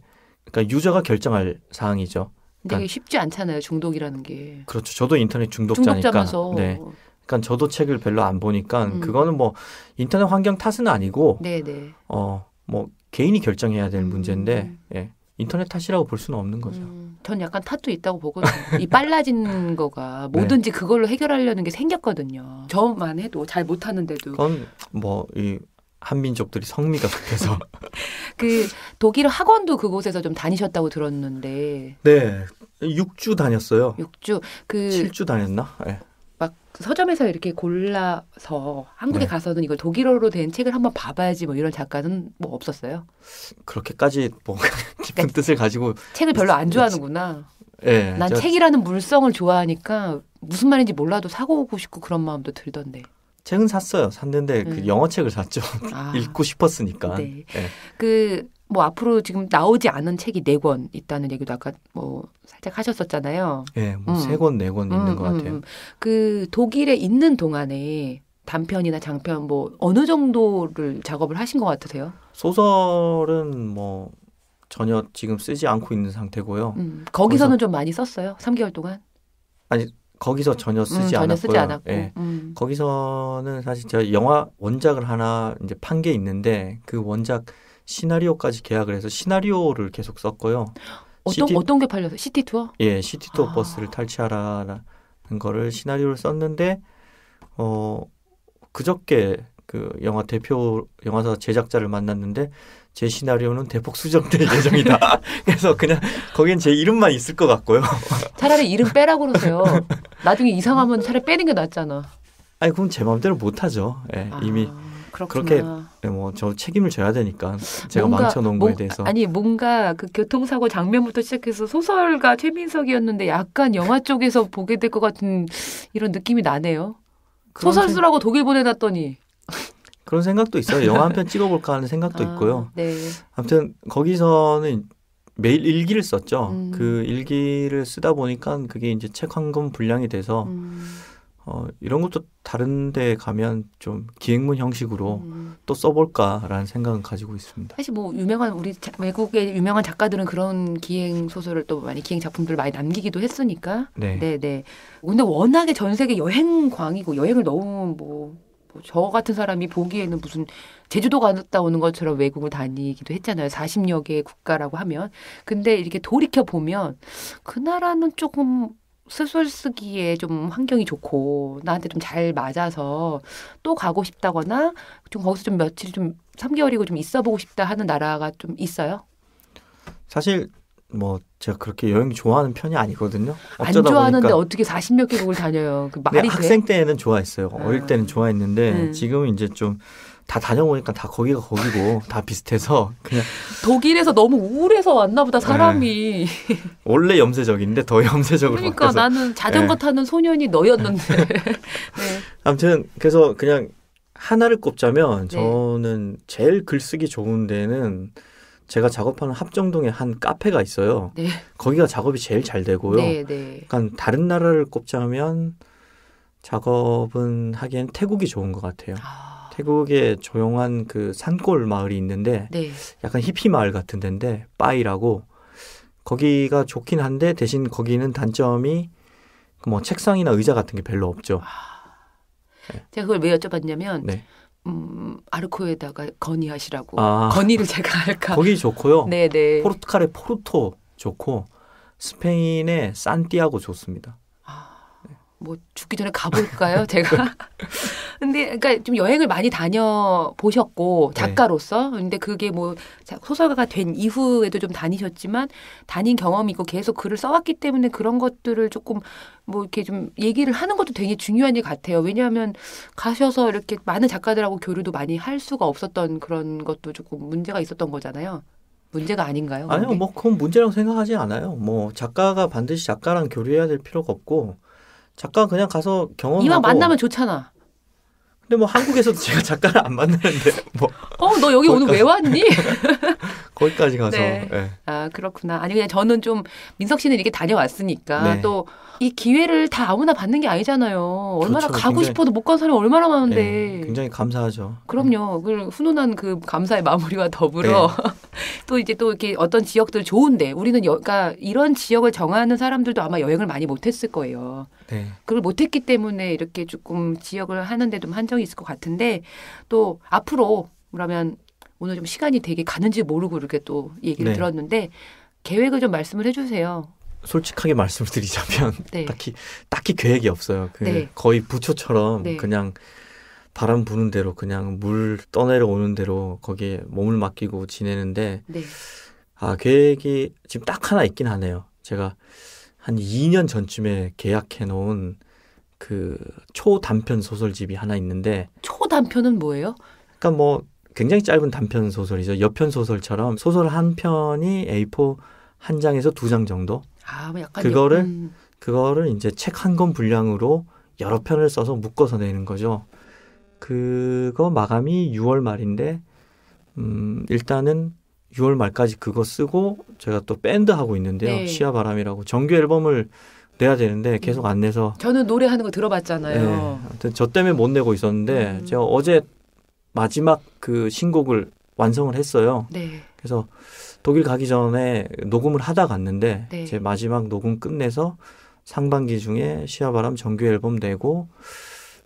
그러니까 유저가 결정할 사항이죠. 그러니까 되게 쉽지 않잖아요 중독이라는 게. 그렇죠. 저도 인터넷 중독자니까. 중독자면서. 네. 그러니까 저도 책을 별로 안 보니까 음. 그거는 뭐 인터넷 환경 탓은 아니고 네네. 어, 뭐 개인이 결정해야 될 음. 문제인데 음. 예. 인터넷 탓이라고 볼 수는 없는 거죠. 음, 전 약간 탓도 있다고 보거든요. 이 빨라진 거가 네. 뭐든지 네. 그걸로 해결하려는 게 생겼거든요. 저만 해도 잘 못하는데도. 그건 뭐 이 한민족들이 성미가 급해서. 그 독일 학원도 그곳에서 좀 다니셨다고 들었는데. 네. 6주 다녔어요. 6주. 그 7주 다녔나? 네. 서점에서 이렇게 골라서 한국에 네. 가서는 이걸 독일어로 된 책을 한번 봐봐야지 뭐 이런 작가는 뭐 없었어요. 그렇게까지 뭐 깊은 그러니까 뜻을 가지고 책을 별로 안 좋아하는구나. 예. 네, 난 제가... 책이라는 물성을 좋아하니까 무슨 말인지 몰라도 사고 오고 싶고 그런 마음도 들던데. 책은 샀어요. 샀는데 그 음. 그 영어 책을 샀죠. 아. 읽고 싶었으니까. 네. 네. 예. 그뭐 앞으로 지금 나오지 않은 책이 네권 있다는 얘기도 아까 뭐 선하셨었잖아요 예, 뭐세권 네권 음. 네 있는 음, 것 음, 같아요. 음. 그 독일에 있는 동안에 단편이나 장편 뭐 어느 정도를 작업을 하신 것 같으세요? 소설은 뭐 전혀 지금 쓰지 않고 있는 상태고요. 음, 거기서는 좀 많이 썼어요. 3개월 동안? 아니 거기서 전혀 쓰지 음, 전혀 않았고요. 쓰지 않았고. 예. 음. 거기서는 사실 제가 영화 원작을 하나 이제 판게 있는데 그 원작 시나리오까지 계약을 해서 시나리오를 계속 썼고요. 어떤 시티, 어떤 게 팔려서 시티 투어? 예, 시티 투어 아. 버스를 탈취하라는 거를 시나리오를 썼는데 어 그저께 그 영화 대표 영화사 제작자를 만났는데 제 시나리오는 대폭 수정될 예정이다. 그래서 그냥 거긴 제 이름만 있을 것 같고요. 차라리 이름 빼라고 그러세요. 나중에 이상하면 차라리 빼는 게 낫잖아. 아니 그럼 제 마음대로 못 하죠. 예, 아. 이미 그렇구나. 그렇게 네, 뭐저 책임을 져야 되니까 제가 뭔가, 망쳐놓은 뭐, 거에 대해서 아니 뭔가 그 교통사고 장면부터 시작해서 소설가 최민석이었는데 약간 영화 쪽에서 보게 될 것 같은 이런 느낌이 나네요. 소설 쓰라고 생... 독일 보내놨더니 그런 생각도 있어요. 영화 한 편 찍어볼까 하는 생각도 아, 있고요. 네. 아무튼 거기서는 매일 일기를 썼죠. 음. 그 일기를 쓰다 보니까 그게 이제 책 한 권 분량이 돼서. 음. 어, 이런 것도 다른 데 가면 좀 기행문 형식으로 음. 또 써볼까라는 생각은 가지고 있습니다. 사실 뭐 유명한 우리 자, 외국의 유명한 작가들은 그런 기행 소설을 또 많이 기행 작품들을 많이 남기기도 했으니까. 네. 네, 네. 근데 워낙에 전 세계 여행광이고 여행을 너무 뭐, 뭐저 같은 사람이 보기에는 무슨 제주도 갔다 오는 것처럼 외국을 다니기도 했잖아요. 40여 개의 국가라고 하면. 근데 이렇게 돌이켜 보면 그 나라는 조금 스스 쓰기에 좀 환경이 좋고 나한테 좀 잘 맞아서 또 가고 싶다거나 좀 거기서 좀 며칠 좀 3개월이고 좀 있어 보고 싶다 하는 나라가 좀 있어요? 사실 뭐 제가 그렇게 여행 좋아하는 편이 아니거든요. 안 좋아하는데 보니까. 어떻게 40몇 개국을 다녀요. 그 말이 학생 때는 좋아했어요. 어릴 음. 때는 좋아했는데 음. 지금은 이제 좀다 다녀오니까 다 거기가 거기고 다 비슷해서 그냥 독일에서 너무 우울해서 왔나 보다 사람이 네. 원래 염세적인데 더 염세적으로 그러니까 바뀌어서. 나는 자전거 네. 타는 소년이 너였는데 네. 아무튼 그래서 그냥 하나를 꼽자면 네. 저는 제일 글쓰기 좋은 데는 제가 작업하는 합정동에 한 카페가 있어요. 네. 거기가 작업이 제일 잘 되고요. 그러니까 다른 나라를 꼽자면 작업은 하기엔 태국이 좋은 것 같아요. 아. 태국의 조용한 그 산골 마을이 있는데 네. 약간 히피 마을 같은 데인데 빠이라고 거기가 좋긴 한데 대신 거기는 단점이 그 뭐 책상이나 의자 같은 게 별로 없죠. 네. 제가 그걸 왜 여쭤봤냐면 네. 음, 아르코에다가 건의하시라고 아, 건의를 제가 할까. 거기 좋고요. 네네. 포르투갈의 포르토 좋고 스페인의 산티아고 좋습니다. 뭐 죽기 전에 가볼까요? 제가. 근데 그러니까 좀 여행을 많이 다녀 보셨고 네. 작가로서 근데 그게 뭐 소설가가 된 이후에도 좀 다니셨지만 다닌 경험이 고 계속 글을 써왔기 때문에 그런 것들을 조금 뭐 이렇게 좀 얘기를 하는 것도 되게 중요한 일 같아요. 왜냐하면 가셔서 이렇게 많은 작가들하고 교류도 많이 할 수가 없었던 그런 것도 조금 문제가 있었던 거잖아요. 문제가 아닌가요? 아니요, 그게? 뭐 그건 문제라고 생각하지 않아요. 뭐 작가가 반드시 작가랑 교류해야 될 필요가 없고 잠가 그냥 가서 경험하고 이왕 만나면 좋잖아. 근데 뭐 한국에서도 제가 작가를 안 만나는데 뭐. 어, 너 여기 오늘 뭐 왜 왔니? 거기까지 가서. 네. 네. 아 그렇구나. 아니 그냥 저는 좀 민석 씨는 이렇게 다녀왔으니까 네. 또이 기회를 다 아무나 받는 게 아니잖아요. 그렇죠. 얼마나 그렇죠. 가고 굉장히, 싶어도 못 간 사람이 얼마나 많은데. 예, 굉장히 감사하죠. 그럼요. 그 훈훈한 그 감사의 마무리와 더불어 네. 또 이제 또 이렇게 어떤 지역들 좋은데 우리는 여, 그러니까 이런 지역을 정하는 사람들도 아마 여행을 많이 못했을 거예요. 네. 그걸 못했기 때문에 이렇게 조금 지역을 하는데 좀 한정이 있을 것 같은데 또 앞으로 그러면 오늘 좀 시간이 되게 가는지 모르고 이렇게 또 얘기를 네. 들었는데 계획을 좀 말씀을 해주세요. 솔직하게 말씀을 드리자면 네. 딱히 딱히 계획이 없어요. 그 네. 거의 부초처럼 네. 그냥 바람 부는 대로 그냥 물 떠내려 오는 대로 거기에 몸을 맡기고 지내는데 네. 아 계획이 지금 딱 하나 있긴 하네요. 제가 한 2년 전쯤에 계약해 놓은 그 초단편 소설집이 하나 있는데 초단편은 뭐예요? 그러니까 뭐 굉장히 짧은 단편 소설이죠. 여편 소설처럼 소설 한 편이 A4 한 장에서 두 장 정도. 아, 그거를 음. 그거를 이제 책 한 권 분량으로 여러 편을 써서 묶어서 내는 거죠. 그거 마감이 6월 말인데 음, 일단은 6월 말까지 그거 쓰고 제가 또 밴드 하고 있는데요. 네. 시야 바람이라고 정규 앨범을 내야 되는데 음. 계속 안 내서 저는 노래하는 거 들어봤잖아요. 네. 저 때문에 못 내고 있었는데 음. 제가 어제 마지막 그 신곡을 완성을 했어요. 네. 그래서 독일 가기 전에 녹음을 하다 갔는데 네. 제 마지막 녹음 끝내서 상반기 중에 시아바람 정규 앨범 내고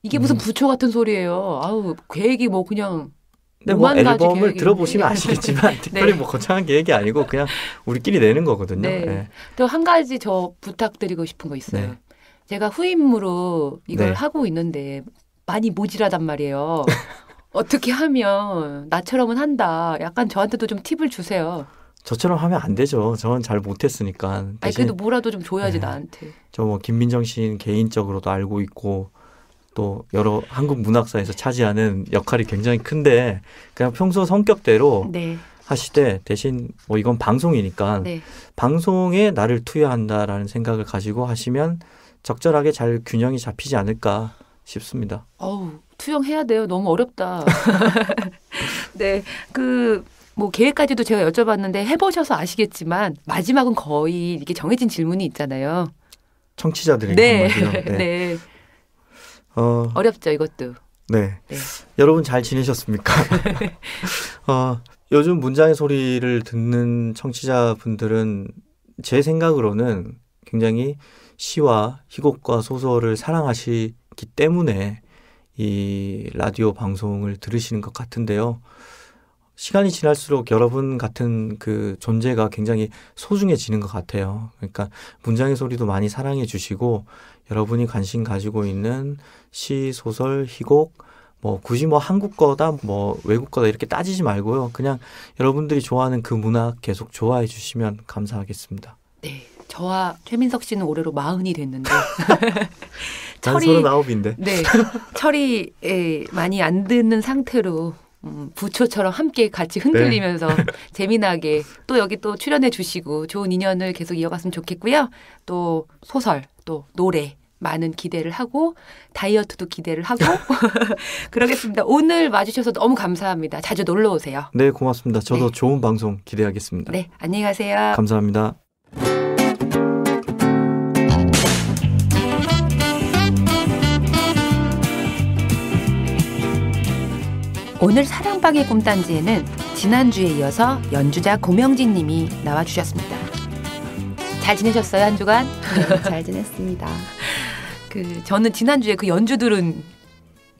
이게 무슨 음. 부처 같은 소리예요. 아우 계획이 뭐 그냥 근데 뭐 앨범을 계획이... 들어보시면 네. 아시겠지만 네. 특별히 뭐 거창한 계획이 아니고 그냥 우리끼리 내는 거거든요. 네. 네. 또한 가지 저 부탁드리고 싶은 거 있어요. 네. 제가 후임으로 이걸 네. 하고 있는데 많이 모질하단 말이에요. 어떻게 하면 나처럼은 한다. 약간 저한테도 좀 팁을 주세요. 저처럼 하면 안 되죠. 저는 잘 못했으니까. 아니 그래도 뭐라도 좀 줘야지 네. 나한테. 저 뭐 김민정 씨는 개인적으로도 알고 있고 또 여러 한국 문학사에서 차지하는 역할이 굉장히 큰데 그냥 평소 성격대로 네. 하시되 대신 뭐 이건 방송이니까 네. 방송에 나를 투여한다라는 생각을 가지고 하시면 적절하게 잘 균형이 잡히지 않을까 싶습니다. 어우 투영해야 돼요. 너무 어렵다. 네. 그, 뭐 계획까지도 제가 여쭤봤는데 해보셔서 아시겠지만 마지막은 거의 이렇게 정해진 질문이 있잖아요. 청취자들에게 네. 네. 네. 어, 어렵죠 이것도. 네. 네. 여러분 잘 지내셨습니까? 어, 요즘 문장의 소리를 듣는 청취자분들은 제 생각으로는 굉장히 시와 희곡과 소설을 사랑하시기 때문에 이 라디오 방송을 들으시는 것 같은데요. 시간이 지날수록 여러분 같은 그 존재가 굉장히 소중해지는 것 같아요. 그러니까 문장의 소리도 많이 사랑해 주시고 여러분이 관심 가지고 있는 시, 소설, 희곡 뭐 굳이 뭐 한국 거다 뭐 외국 거다 이렇게 따지지 말고요. 그냥 여러분들이 좋아하는 그 문학 계속 좋아해 주시면 감사하겠습니다. 네. 저와 최민석 씨는 올해로 마흔이 됐는데 철이 아홉인데 네 철이 예, 많이 안 듣는 상태로 음, 부처처럼 함께 같이 네. 흔들리면서 네. 재미나게 또 여기 또 출연해 주시고 좋은 인연을 계속 이어갔으면 좋겠고요. 또 소설, 또 노래 많은 기대를 하고 다이어트도 기대를 하고 그러겠습니다. 오늘 와주셔서 너무 감사합니다. 자주 놀러 오세요. 네, 고맙습니다. 저도 네. 좋은 방송 기대하겠습니다. 네, 안녕히 가세요. 감사합니다. 오늘 사랑방의 꿈단지에는 지난주에 이어서 연주자 고명진 님이 나와주셨습니다. 잘 지내셨어요, 한 주간? 네, 잘 지냈습니다. 그, 저는 지난주에 그 연주 들은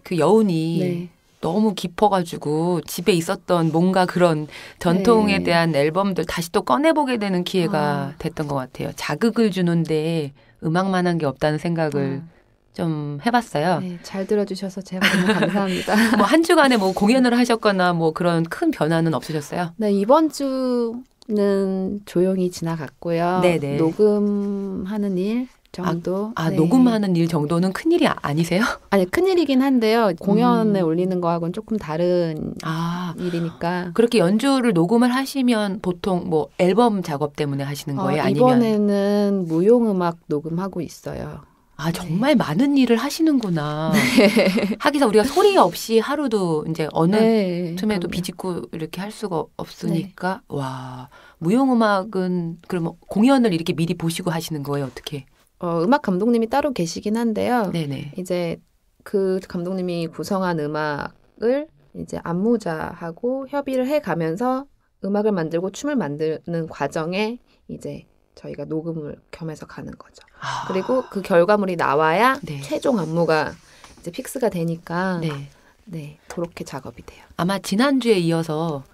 그 여운이 네. 너무 깊어가지고 집에 있었던 뭔가 그런 전통에 네. 대한 앨범들 다시 또 꺼내보게 되는 기회가 아. 됐던 것 같아요. 자극을 주는데 음악만한 게 없다는 생각을 아. 좀 해봤어요. 네, 잘 들어주셔서 제발 너무 감사합니다. 뭐 한 주간에 뭐 공연을 하셨거나 뭐 그런 큰 변화는 없으셨어요? 네, 이번 주는 조용히 지나갔고요. 네네. 네. 녹음하는 일 정도. 아, 아 네. 녹음하는 일 정도는 큰 일이 아, 아니세요? 아니 큰 일이긴 한데요. 공연에 음. 올리는 거하고는 조금 다른 아, 일이니까. 그렇게 연주를 녹음을 하시면 보통 뭐 앨범 작업 때문에 하시는 거예요? 어, 이번에는 아니면 이번에는 무용 음악 녹음하고 있어요. 아 네. 정말 네. 많은 일을 하시는구나. 네. 하기사 우리가 소리 없이 하루도 이제 어느 네, 틈에도 비집고 이렇게 할 수가 없으니까 네. 와 무용음악은 그럼 공연을 이렇게 미리 보시고 하시는 거예요 어떻게? 어 음악 감독님이 따로 계시긴 한데요. 네네. 이제 그 감독님이 구성한 음악을 이제 안무자하고 협의를 해 가면서 음악을 만들고 춤을 만드는 과정에 이제 저희가 녹음을 겸해서 가는 거죠. 아. 그리고 그 결과물이 나와야 네. 최종 안무가 이제 픽스가 되니까 네. 네 그렇게 작업이 돼요. 아마 지난 주에 이어서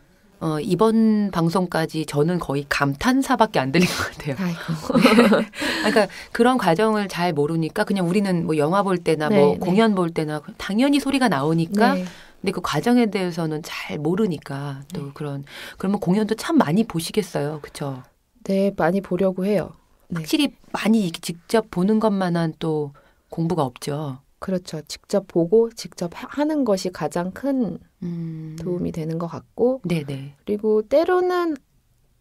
어, 이번 방송까지 저는 거의 감탄사밖에 안 들린 것 같아요. 네. 그러니까 그런 과정을 잘 모르니까 그냥 우리는 뭐 영화 볼 때나 뭐 네, 뭐 공연 네. 볼 때나 당연히 소리가 나오니까 네. 근데 그 과정에 대해서는 잘 모르니까 또 네. 그런 그러면 공연도 참 많이 보시겠어요, 그렇죠? 네, 많이 보려고 해요. 네. 확실히 많이 직접 보는 것만한 또 공부가 없죠. 그렇죠. 직접 보고 직접 하는 것이 가장 큰 음... 도움이 되는 것 같고. 네네. 그리고 때로는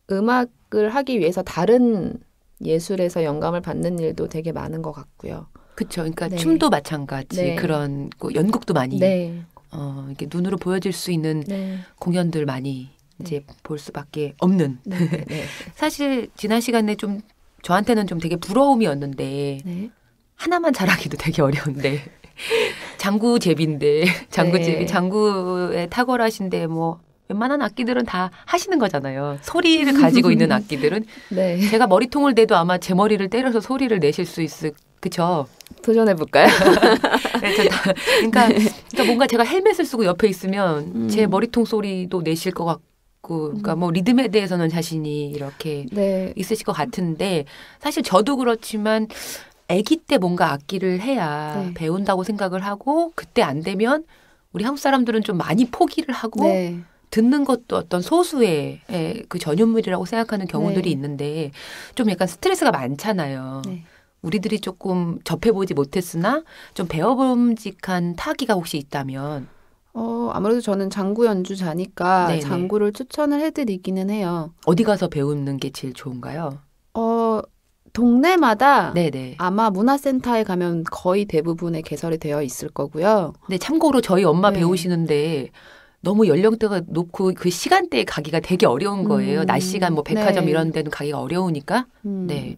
음악을 하기 위해서 다른 예술에서 영감을 받는 일도 되게 많은 것 같고요. 그렇죠. 그러니까 네. 춤도 마찬가지 네. 그런 연극도 많이 네. 어, 이렇게 눈으로 보여질 수 있는 네. 공연들 많이 이제 네. 볼 수밖에 없는. 네, 네, 사실 지난 시간에 좀 저한테는 좀 되게 부러움이었는데 하나만 잘하기도 되게 어려운데 장구 제비인데 장구 제비 장구에 탁월하신데 뭐 웬만한 악기들은 다 하시는 거잖아요. 소리를 가지고 있는 악기들은 네. 제가 머리통을 대도 아마 제 머리를 때려서 소리를 내실 수 있을 그쵸? 도전해 볼까요? 그러니까, 그러니까 뭔가 제가 헬멧을 쓰고 옆에 있으면 음. 제 머리통 소리도 내실 것 같고. 있고 그러니까 음. 뭐 리듬에 대해서는 자신이 이렇게 네. 있으실 것 같은데 사실 저도 그렇지만 아기 때 뭔가 악기를 해야 네. 배운다고 생각을 하고 그때 안 되면 우리 한국 사람들은 좀 많이 포기를 하고 네. 듣는 것도 어떤 소수의 예, 그 전유물이라고 생각하는 경우들이 네. 있는데 좀 약간 스트레스가 많잖아요. 네. 우리들이 조금 접해보지 못했으나 좀 배워봄직한 타기가 혹시 있다면 어, 아무래도 저는 장구 연주자니까 네네. 장구를 추천을 해드리기는 해요. 어디 가서 배우는 게 제일 좋은가요? 어, 동네마다 네네. 아마 문화센터에 가면 거의 대부분의 개설이 되어 있을 거고요. 네, 참고로 저희 엄마 네. 배우시는데 너무 연령대가 높고 그 시간대에 가기가 되게 어려운 거예요. 음, 낮 시간 뭐 백화점 네. 이런 데는 가기가 어려우니까. 음, 네.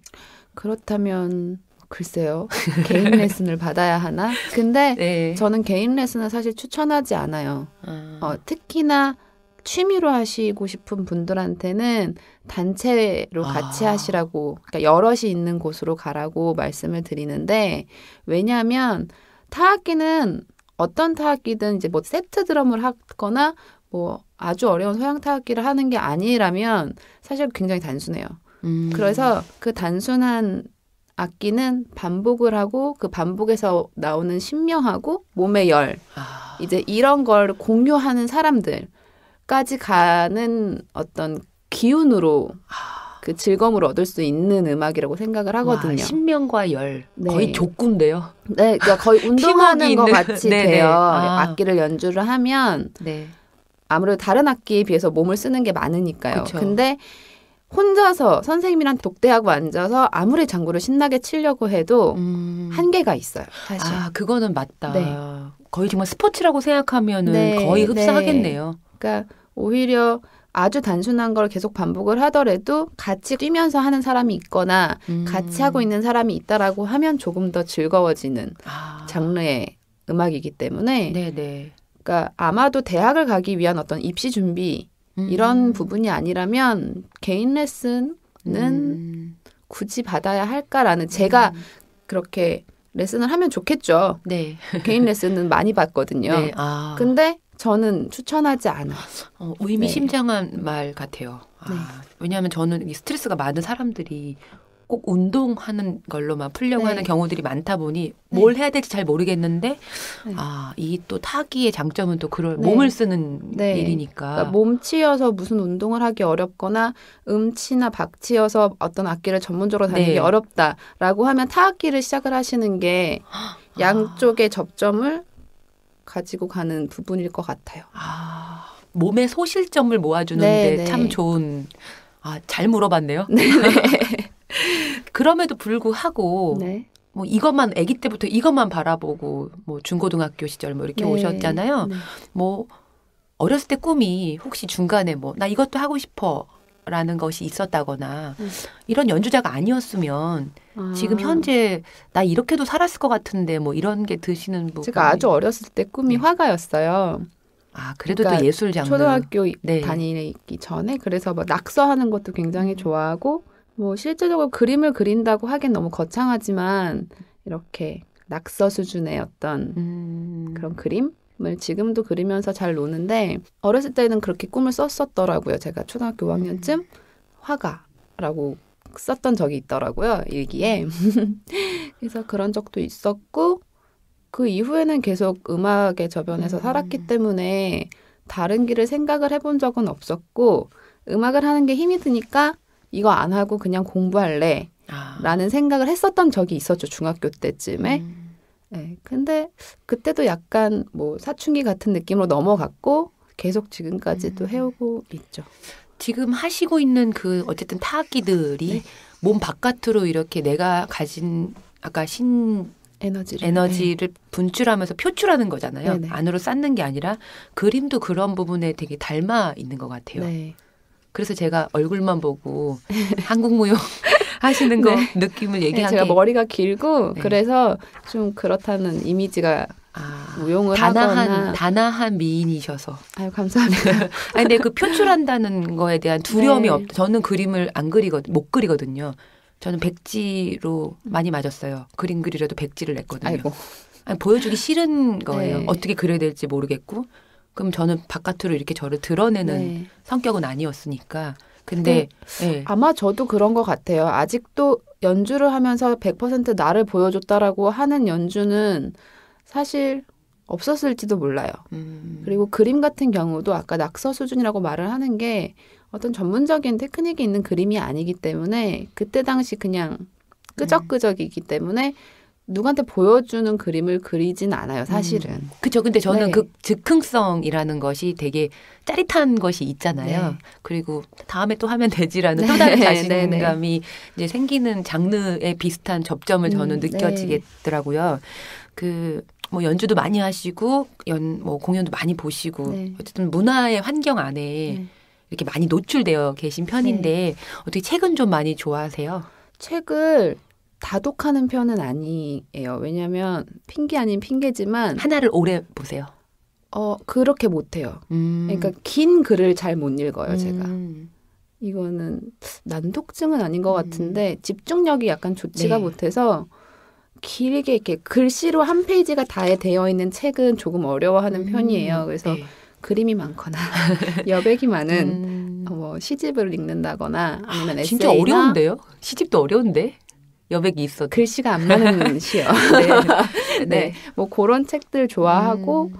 그렇다면 글쎄요. 개인 레슨을 받아야 하나? 근데 네. 저는 개인 레슨을 사실 추천하지 않아요. 아. 어, 특히나 취미로 하시고 싶은 분들한테는 단체로 아. 같이 아. 하시라고, 그러니까 여럿이 있는 곳으로 가라고 말씀을 드리는데, 왜냐하면 타악기는 어떤 타악기든 이제 뭐 세트 드럼을 하거나 뭐 아주 어려운 서양 타악기를 하는 게 아니라면 사실 굉장히 단순해요. 음. 그래서 그 단순한 악기는 반복을 하고 그 반복에서 나오는 신명하고 몸의 열 아. 이제 이런 걸 공유하는 사람들까지 가는 어떤 기운으로 아. 그 즐거움을 얻을 수 있는 음악이라고 생각을 하거든요. 와, 신명과 열 네. 거의 족구인데요. 네, 그러니까 거의 운동하는 것 같이 네 돼요. 아. 악기를 연주를 하면 네. 아무래도 다른 악기에 비해서 몸을 쓰는 게 많으니까요. 그쵸. 근데 혼자서 선생님이랑 독대하고 앉아서 아무리 장구를 신나게 치려고 해도 음. 한계가 있어요. 사실. 아, 그거는 맞다. 네. 거의 정말 스포츠라고 생각하면 네, 거의 네. 흡사하겠네요. 네. 그러니까 오히려 아주 단순한 걸 계속 반복을 하더라도 같이 뛰면서 하는 사람이 있거나 음. 같이 하고 있는 사람이 있다라고 하면 조금 더 즐거워지는 아. 장르의 음악이기 때문에 네네. 그러니까 아마도 대학을 가기 위한 어떤 입시 준비 음. 이런 부분이 아니라면 개인 레슨은 음. 굳이 받아야 할까라는 제가 음. 그렇게 레슨을 하면 좋겠죠. 네. 개인 레슨은 많이 받거든요. 네. 아. 근데 저는 추천하지 않아. 어, 의미심장한 네. 말 같아요. 아, 네. 왜냐하면 저는 스트레스가 많은 사람들이 꼭 운동하는 걸로만 풀려고 네. 하는 경우들이 많다 보니 네. 뭘 네. 해야 될지 잘 모르겠는데 네. 아이 또 타기의 장점은 또 그런 네. 몸을 쓰는 네. 일이니까 그러니까 몸치여서 무슨 운동을 하기 어렵거나 음치나 박치여서 어떤 악기를 전문적으로 다니기 어렵다라고 하면 타악기를 시작을 하시는 게 양쪽의 접점을 가지고 가는 부분일 것 같아요. 아, 몸의 소실점을 모아주는데 참 좋은. 아, 잘 물어봤네요. 네. 그럼에도 불구하고 네. 뭐 이것만 아기 때부터 이것만 바라보고 뭐 중고등학교 시절 뭐 이렇게 네. 오셨잖아요. 네. 뭐 어렸을 때 꿈이 혹시 중간에 뭐 나 이것도 하고 싶어 라는 것이 있었다거나 음. 이런 연주자가 아니었으면 아. 지금 현재 나 이렇게도 살았을 것 같은데 뭐 이런 게 드시는 분 뭐 제가 아주 어렸을 때 꿈이 네. 화가였어요. 아 그래도 그러니까 또 예술 장르 초등학교 네. 다니기 전에 그래서 뭐 낙서하는 것도 굉장히 음. 좋아하고 뭐 실제적으로 그림을 그린다고 하긴 너무 거창하지만 이렇게 낙서 수준의 어떤 음. 그런 그림을 지금도 그리면서 잘 노는데 어렸을 때는 그렇게 꿈을 썼었더라고요. 제가 초등학교 5학년쯤 음. 화가라고 썼던 적이 있더라고요. 일기에. 그래서 그런 적도 있었고 그 이후에는 계속 음악의 저변에서 음. 살았기 때문에 다른 길을 생각을 해본 적은 없었고 음악을 하는 게 힘이 드니까 이거 안 하고 그냥 공부할래. 아. 라는 생각을 했었던 적이 있었죠. 중학교 때쯤에. 음. 네, 근데 그때도 약간 뭐 사춘기 같은 느낌으로 넘어갔고 계속 지금까지도 음. 해오고 있죠. 지금 하시고 있는 그 어쨌든 타악기들이 네. 몸 바깥으로 이렇게 내가 가진 아까 신 에너지를, 에너지를 네. 분출하면서 표출하는 거잖아요. 네네. 네. 안으로 쌓는 게 아니라 그림도 그런 부분에 되게 닮아 있는 것 같아요. 네. 그래서 제가 얼굴만 보고 한국 무용 하시는 거 네. 느낌을 네, 얘기한 네, 제가 머리가 길고 네. 그래서 좀 그렇다는 이미지가 아, 무용을 단아한 하거나. 단아한 미인이셔서 아유 감사합니다. 아 근데 그 표출한다는 거에 대한 두려움이 네. 없. 저는 그림을 안 그리거 못 그리거든요. 저는 백지로 음. 많이 맞았어요. 그림 그리려도 백지를 냈거든요. 아이고. 아니, 보여주기 싫은 거예요. 네. 어떻게 그려야 될지 모르겠고 그럼 저는 바깥으로 이렇게 저를 드러내는 네. 성격은 아니었으니까. 근데 네. 예. 아마 저도 그런 것 같아요. 아직도 연주를 하면서 100% 나를 보여줬다라고 하는 연주는 사실 없었을지도 몰라요. 음. 그리고 그림 같은 경우도 아까 낙서 수준이라고 말을 하는 게 어떤 전문적인 테크닉이 있는 그림이 아니기 때문에 그때 당시 그냥 네. 끄적끄적이기 때문에 누구한테 보여주는 그림을 그리진 않아요, 음. 사실은. 음. 그렇죠. 근데 저는 네. 그 즉흥성이라는 것이 되게 짜릿한 것이 있잖아요. 네. 그리고 다음에 또 하면 되지라는 네. 또 다른 네, 네, 자신감이 네. 이제 생기는 장르에 비슷한 접점을 음, 저는 음. 느껴지겠더라고요. 그 뭐 연주도 많이 하시고 연 뭐 공연도 많이 보시고 어쨌든 문화의 환경 안에 이렇게 많이 노출되어 계신 편인데 어떻게 책은 좀 많이 좋아하세요? 책을 다독하는 편은 아니에요. 왜냐하면 핑계 아닌 핑계지만 하나를 오래 보세요. 어 그렇게 못해요. 음. 그러니까 긴 글을 잘 못 읽어요. 음. 제가 이거는 난독증은 아닌 것 음. 같은데 음. 집중력이 약간 좋지가 네. 못해서 길게 이렇게 글씨로 한 페이지가 다에 되어 있는 책은 조금 어려워하는 음. 편이에요. 그래서 네. 그림이 많거나 여백이 많은 음. 어, 뭐 시집을 읽는다거나 아니면 에세이 진짜 어려운데요? 시집도 어려운데? 여백이 있어. 글씨가 안 많은 시요. 네. 네. 네. 뭐 그런 책들 좋아하고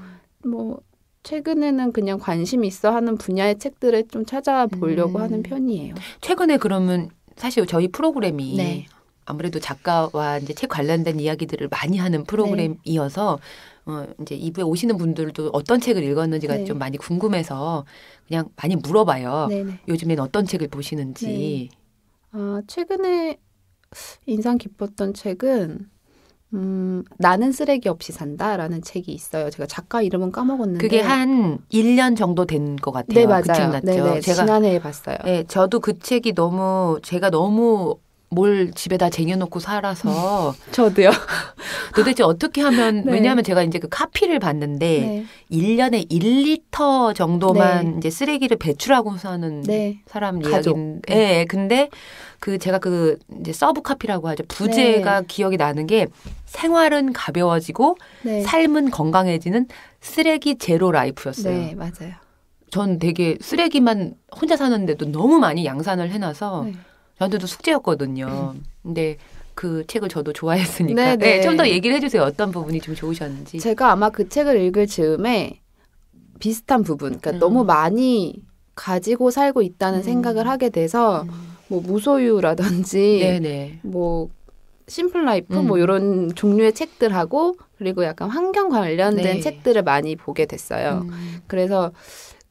음. 뭐 최근에는 그냥 관심 있어 하는 분야의 책들을 좀 찾아보려고 음. 하는 편이에요. 최근에 그러면 사실 저희 프로그램이 네. 아무래도 작가와 이제 책 관련된 이야기들을 많이 하는 네. 프로그램이어서 네. 어, 이제 이부에 오시는 분들도 어떤 책을 읽었는지가 네. 좀 많이 궁금해서 그냥 많이 물어봐요. 네, 네. 요즘엔 어떤 책을 보시는지. 아, 최근에 인상 깊었던 책은 음, 나는 쓰레기 없이 산다라는 책이 있어요. 제가 작가 이름은 까먹었는데 그게 한 1년 정도 된 것 같아요. 네, 맞아요. 그책 났죠. 네네, 네. 제가 지난해에 봤어요. 네, 저도 그 책이 너무 제가 너무 뭘 집에다 쟁여놓고 살아서 저도요. 도대체 어떻게 하면 네. 왜냐하면 제가 이제 그 카피를 봤는데 네. 1년에 1리터 정도만 네. 이제 쓰레기를 배출하고 사는 네. 사람 이야기인데 네. 예, 예. 근데 그 제가 그 이제 서브 카피라고 하죠. 부제가 네. 기억이 나는 게 생활은 가벼워지고 네. 삶은 건강해지는 쓰레기 제로 라이프였어요. 네, 맞아요. 전 되게 쓰레기만 혼자 사는데도 너무 많이 양산을 해놔서 네. 저한테도 숙제였거든요. 근데 그 책을 저도 좋아했으니까 네, 네. 네 좀더 얘기를 해주세요. 어떤 부분이 좀 좋으셨는지. 제가 아마 그 책을 읽을 즈음에 비슷한 부분, 그러니까 음. 너무 많이 가지고 살고 있다는 음. 생각을 하게 돼서 음. 뭐 무소유라든지 네네. 네. 뭐 심플 라이프 뭐 이런 음. 종류의 책들하고 그리고 약간 환경 관련된 네. 책들을 많이 보게 됐어요. 음. 그래서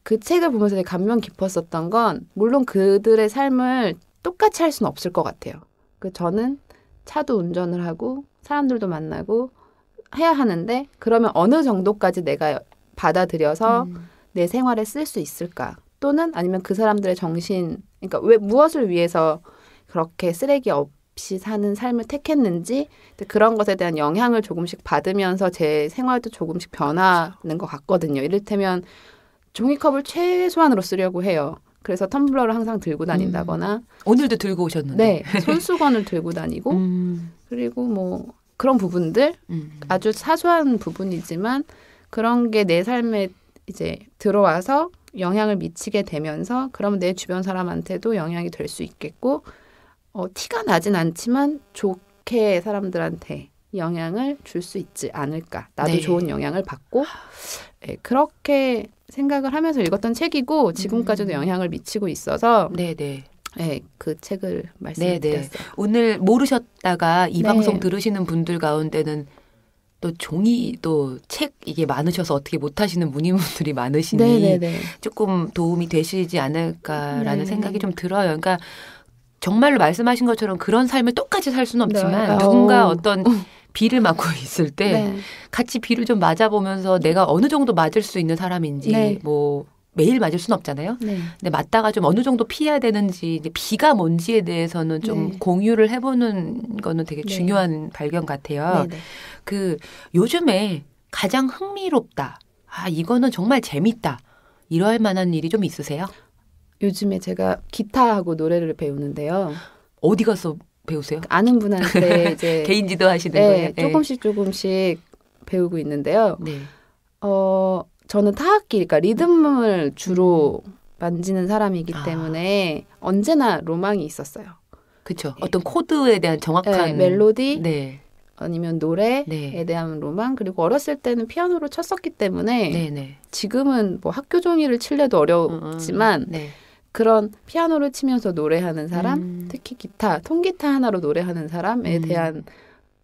그 책을 보면서 감명 깊었었던 건 물론 그들의 삶을 똑같이 할 수는 없을 것 같아요. 그 저는 차도 운전을 하고 사람들도 만나고 해야 하는데 그러면 어느 정도까지 내가 받아들여서 음. 내 생활에 쓸 수 있을까? 또는 아니면 그 사람들의 정신, 그러니까 왜 무엇을 위해서 그렇게 쓰레기 없이 사는 삶을 택했는지 그런 것에 대한 영향을 조금씩 받으면서 제 생활도 조금씩 변하는 것 같거든요. 이를테면 종이컵을 최소한으로 쓰려고 해요. 그래서 텀블러를 항상 들고 음. 다닌다거나 음. 오늘도 들고 오셨는데 네, 손수건을 들고 다니고 음. 그리고 뭐 그런 부분들 음. 아주 사소한 부분이지만 그런 게 내 삶에 이제 들어와서 영향을 미치게 되면서 그러면 내 주변 사람한테도 영향이 될 수 있겠고 어, 티가 나진 않지만 좋게 사람들한테 영향을 줄 수 있지 않을까. 나도 네. 좋은 영향을 받고 네, 그렇게 생각을 하면서 읽었던 책이고 지금까지도 음. 영향을 미치고 있어서 네, 네. 네, 그 책을 네, 네. 말씀드렸어요. 오늘 모르셨다가 이 네. 방송 들으시는 분들 가운데는 또 종이 또책 이게 많으셔서 어떻게 못 하시는 문인분들이 많으시니 네네네. 네, 조금 도움이 되시지 않을까라는 네. 생각이 좀 들어요. 그러니까 정말로 말씀하신 것처럼 그런 삶을 똑같이 살 수는 없지만 네. 누군가 어. 어떤 음. 비를 맞고 있을 때 네. 같이 비를 좀 맞아보면서 내가 어느 정도 맞을 수 있는 사람인지 네. 뭐 매일 맞을 수는 없잖아요. 네. 근데 맞다가 좀 어느 정도 피해야 되는지 이제 비가 뭔지에 대해서는 좀 네. 공유를 해보는 거는 되게 네. 중요한 발견 같아요. 네, 네. 그 요즘에 가장 흥미롭다. 아 이거는 정말 재밌다. 이럴 만한 일이 좀 있으세요? 요즘에 제가 기타하고 노래를 배우는데요. 어디 가서 배우세요? 아는 분한테 이제 개인 지도하시는 네, 거예요? 네. 조금씩 조금씩 배우고 있는데요. 네. 어 저는 타악기, 그러니까 리듬을 주로 만지는 사람이기 아. 때문에 언제나 로망이 있었어요. 그렇죠. 네. 어떤 코드에 대한 정확한 네, 멜로디, 네. 아니면 노래에 네. 대한 로망 그리고 어렸을 때는 피아노로 쳤었기 때문에 네, 지금은 뭐 학교 종이를 칠래도 음, 음. 어렵지만 음, 네. 그런 피아노를 치면서 노래하는 사람, 음. 특히 기타, 통기타 하나로 노래하는 사람에 음. 대한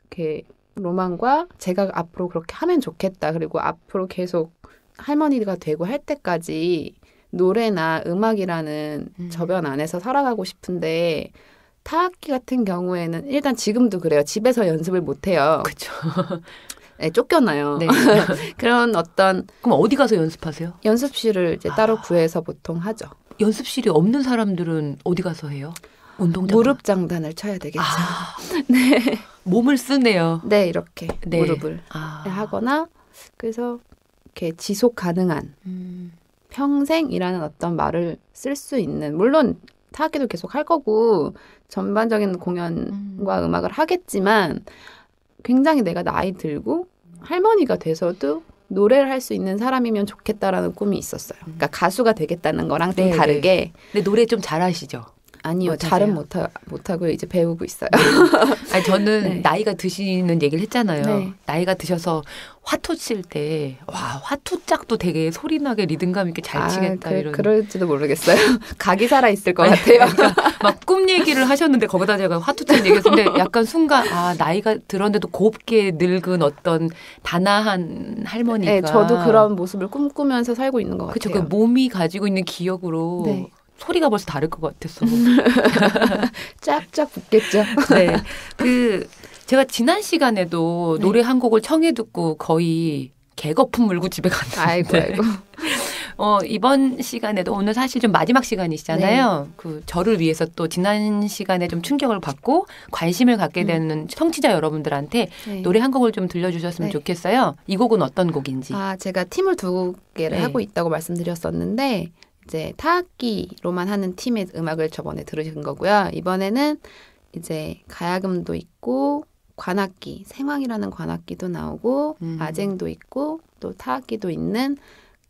이렇게 로망과 제가 앞으로 그렇게 하면 좋겠다. 그리고 앞으로 계속 할머니가 되고 할 때까지 노래나 음악이라는 음. 저변 안에서 살아가고 싶은데 타악기 같은 경우에는 일단 지금도 그래요. 집에서 연습을 못 해요. 그렇죠. 네, 쫓겨나요. 네. 그런 어떤 그럼 어디 가서 연습하세요? 연습실을 이제 따로 아. 구해서 보통 하죠. 연습실이 없는 사람들은 어디 가서 해요? 운동장 무릎 장단을 쳐야 되겠죠. 아, 네. 몸을 쓰네요. 네, 이렇게 네. 무릎을 아. 하거나 그래서 이렇게 지속 가능한 음. 평생이라는 어떤 말을 쓸 수 있는 물론 타악기도 계속 할 거고 전반적인 공연과 음. 악을 하겠지만 굉장히 내가 나이 들고 할머니가 돼서도 노래를 할 수 있는 사람이면 좋겠다라는 꿈이 있었어요. 그러니까 음. 가수가 되겠다는 거랑 좀 네네. 네. 다르게. 근데 노래 좀 잘하시죠? 아니요. 뭐 잘은 못 못하고 이제 배우고 있어요. 네. 아니 저는 네. 나이가 드시는 얘기를 했잖아요. 네. 나이가 드셔서 화투 칠 때 와 화투 짝도 되게 소리나게 리듬감 있게 잘 아, 치겠다 아, 그, 이런. 그럴지도 모르겠어요. 각이 살아 있을 것 같아요. 그러니까 막꿈 얘기를 하셨는데 거기다 제가 화투 짝 얘기했는데 약간 순간 아 나이가 들었는데도 곱게 늙은 어떤 단아한 네, 할머니가. 네, 저도 그런 모습을 꿈꾸면서 살고 있는 것 그 같아요. 그렇죠. 그 몸이 가지고 있는 기억으로. 네. 소리가 벌써 다를 것같았서 짝짝 붙겠죠. 네, 그 제가 지난 시간에도 네. 노래 한 곡을 청해 듣고 거의 개거품 물고 집에 갔는데. 아이고 아이고. 어, 이번 시간에도 오늘 사실 좀 마지막 시간이시잖아요. 네. 그 저를 위해서 또 지난 시간에 좀 충격을 받고 관심을 갖게 음. 되는 음. 청취자 여러분들한테 네. 노래 한 곡을 좀 들려주셨으면 네. 좋겠어요. 이 곡은 어떤 곡인지. 아, 제가 팀을 두 개를 네. 하고 있다고 말씀드렸었는데 이제 타악기로만 하는 팀의 음악을 저번에 들으신 거고요. 이번에는 이제 가야금도 있고 관악기, 생황이라는 관악기도 나오고 음. 아쟁도 있고 또 타악기도 있는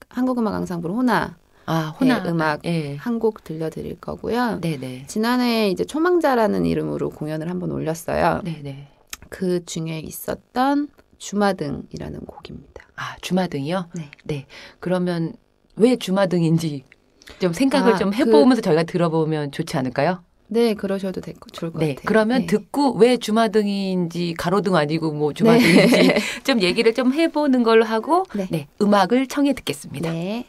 한국음악 앙상블 호나 아, 호나 음악 네. 예. 한곡 들려드릴 거고요. 네네. 지난해 이제 초망자라는 이름으로 공연을 한번 올렸어요. 네네. 그 중에 있었던 주마등이라는 곡입니다. 아, 주마등이요? 네. 네. 그러면 왜 주마등인지 좀 생각을 아, 좀 그 해보면서 그, 저희가 들어보면 좋지 않을까요? 네, 그러셔도 될, 좋을 것 네, 같아요. 그러면 네. 듣고 왜 주마등인지 가로등 아니고 뭐 네. 주마등인지 네. 좀 얘기를 좀 해보는 걸로 하고 네. 네 음악을 청해 듣겠습니다. 네.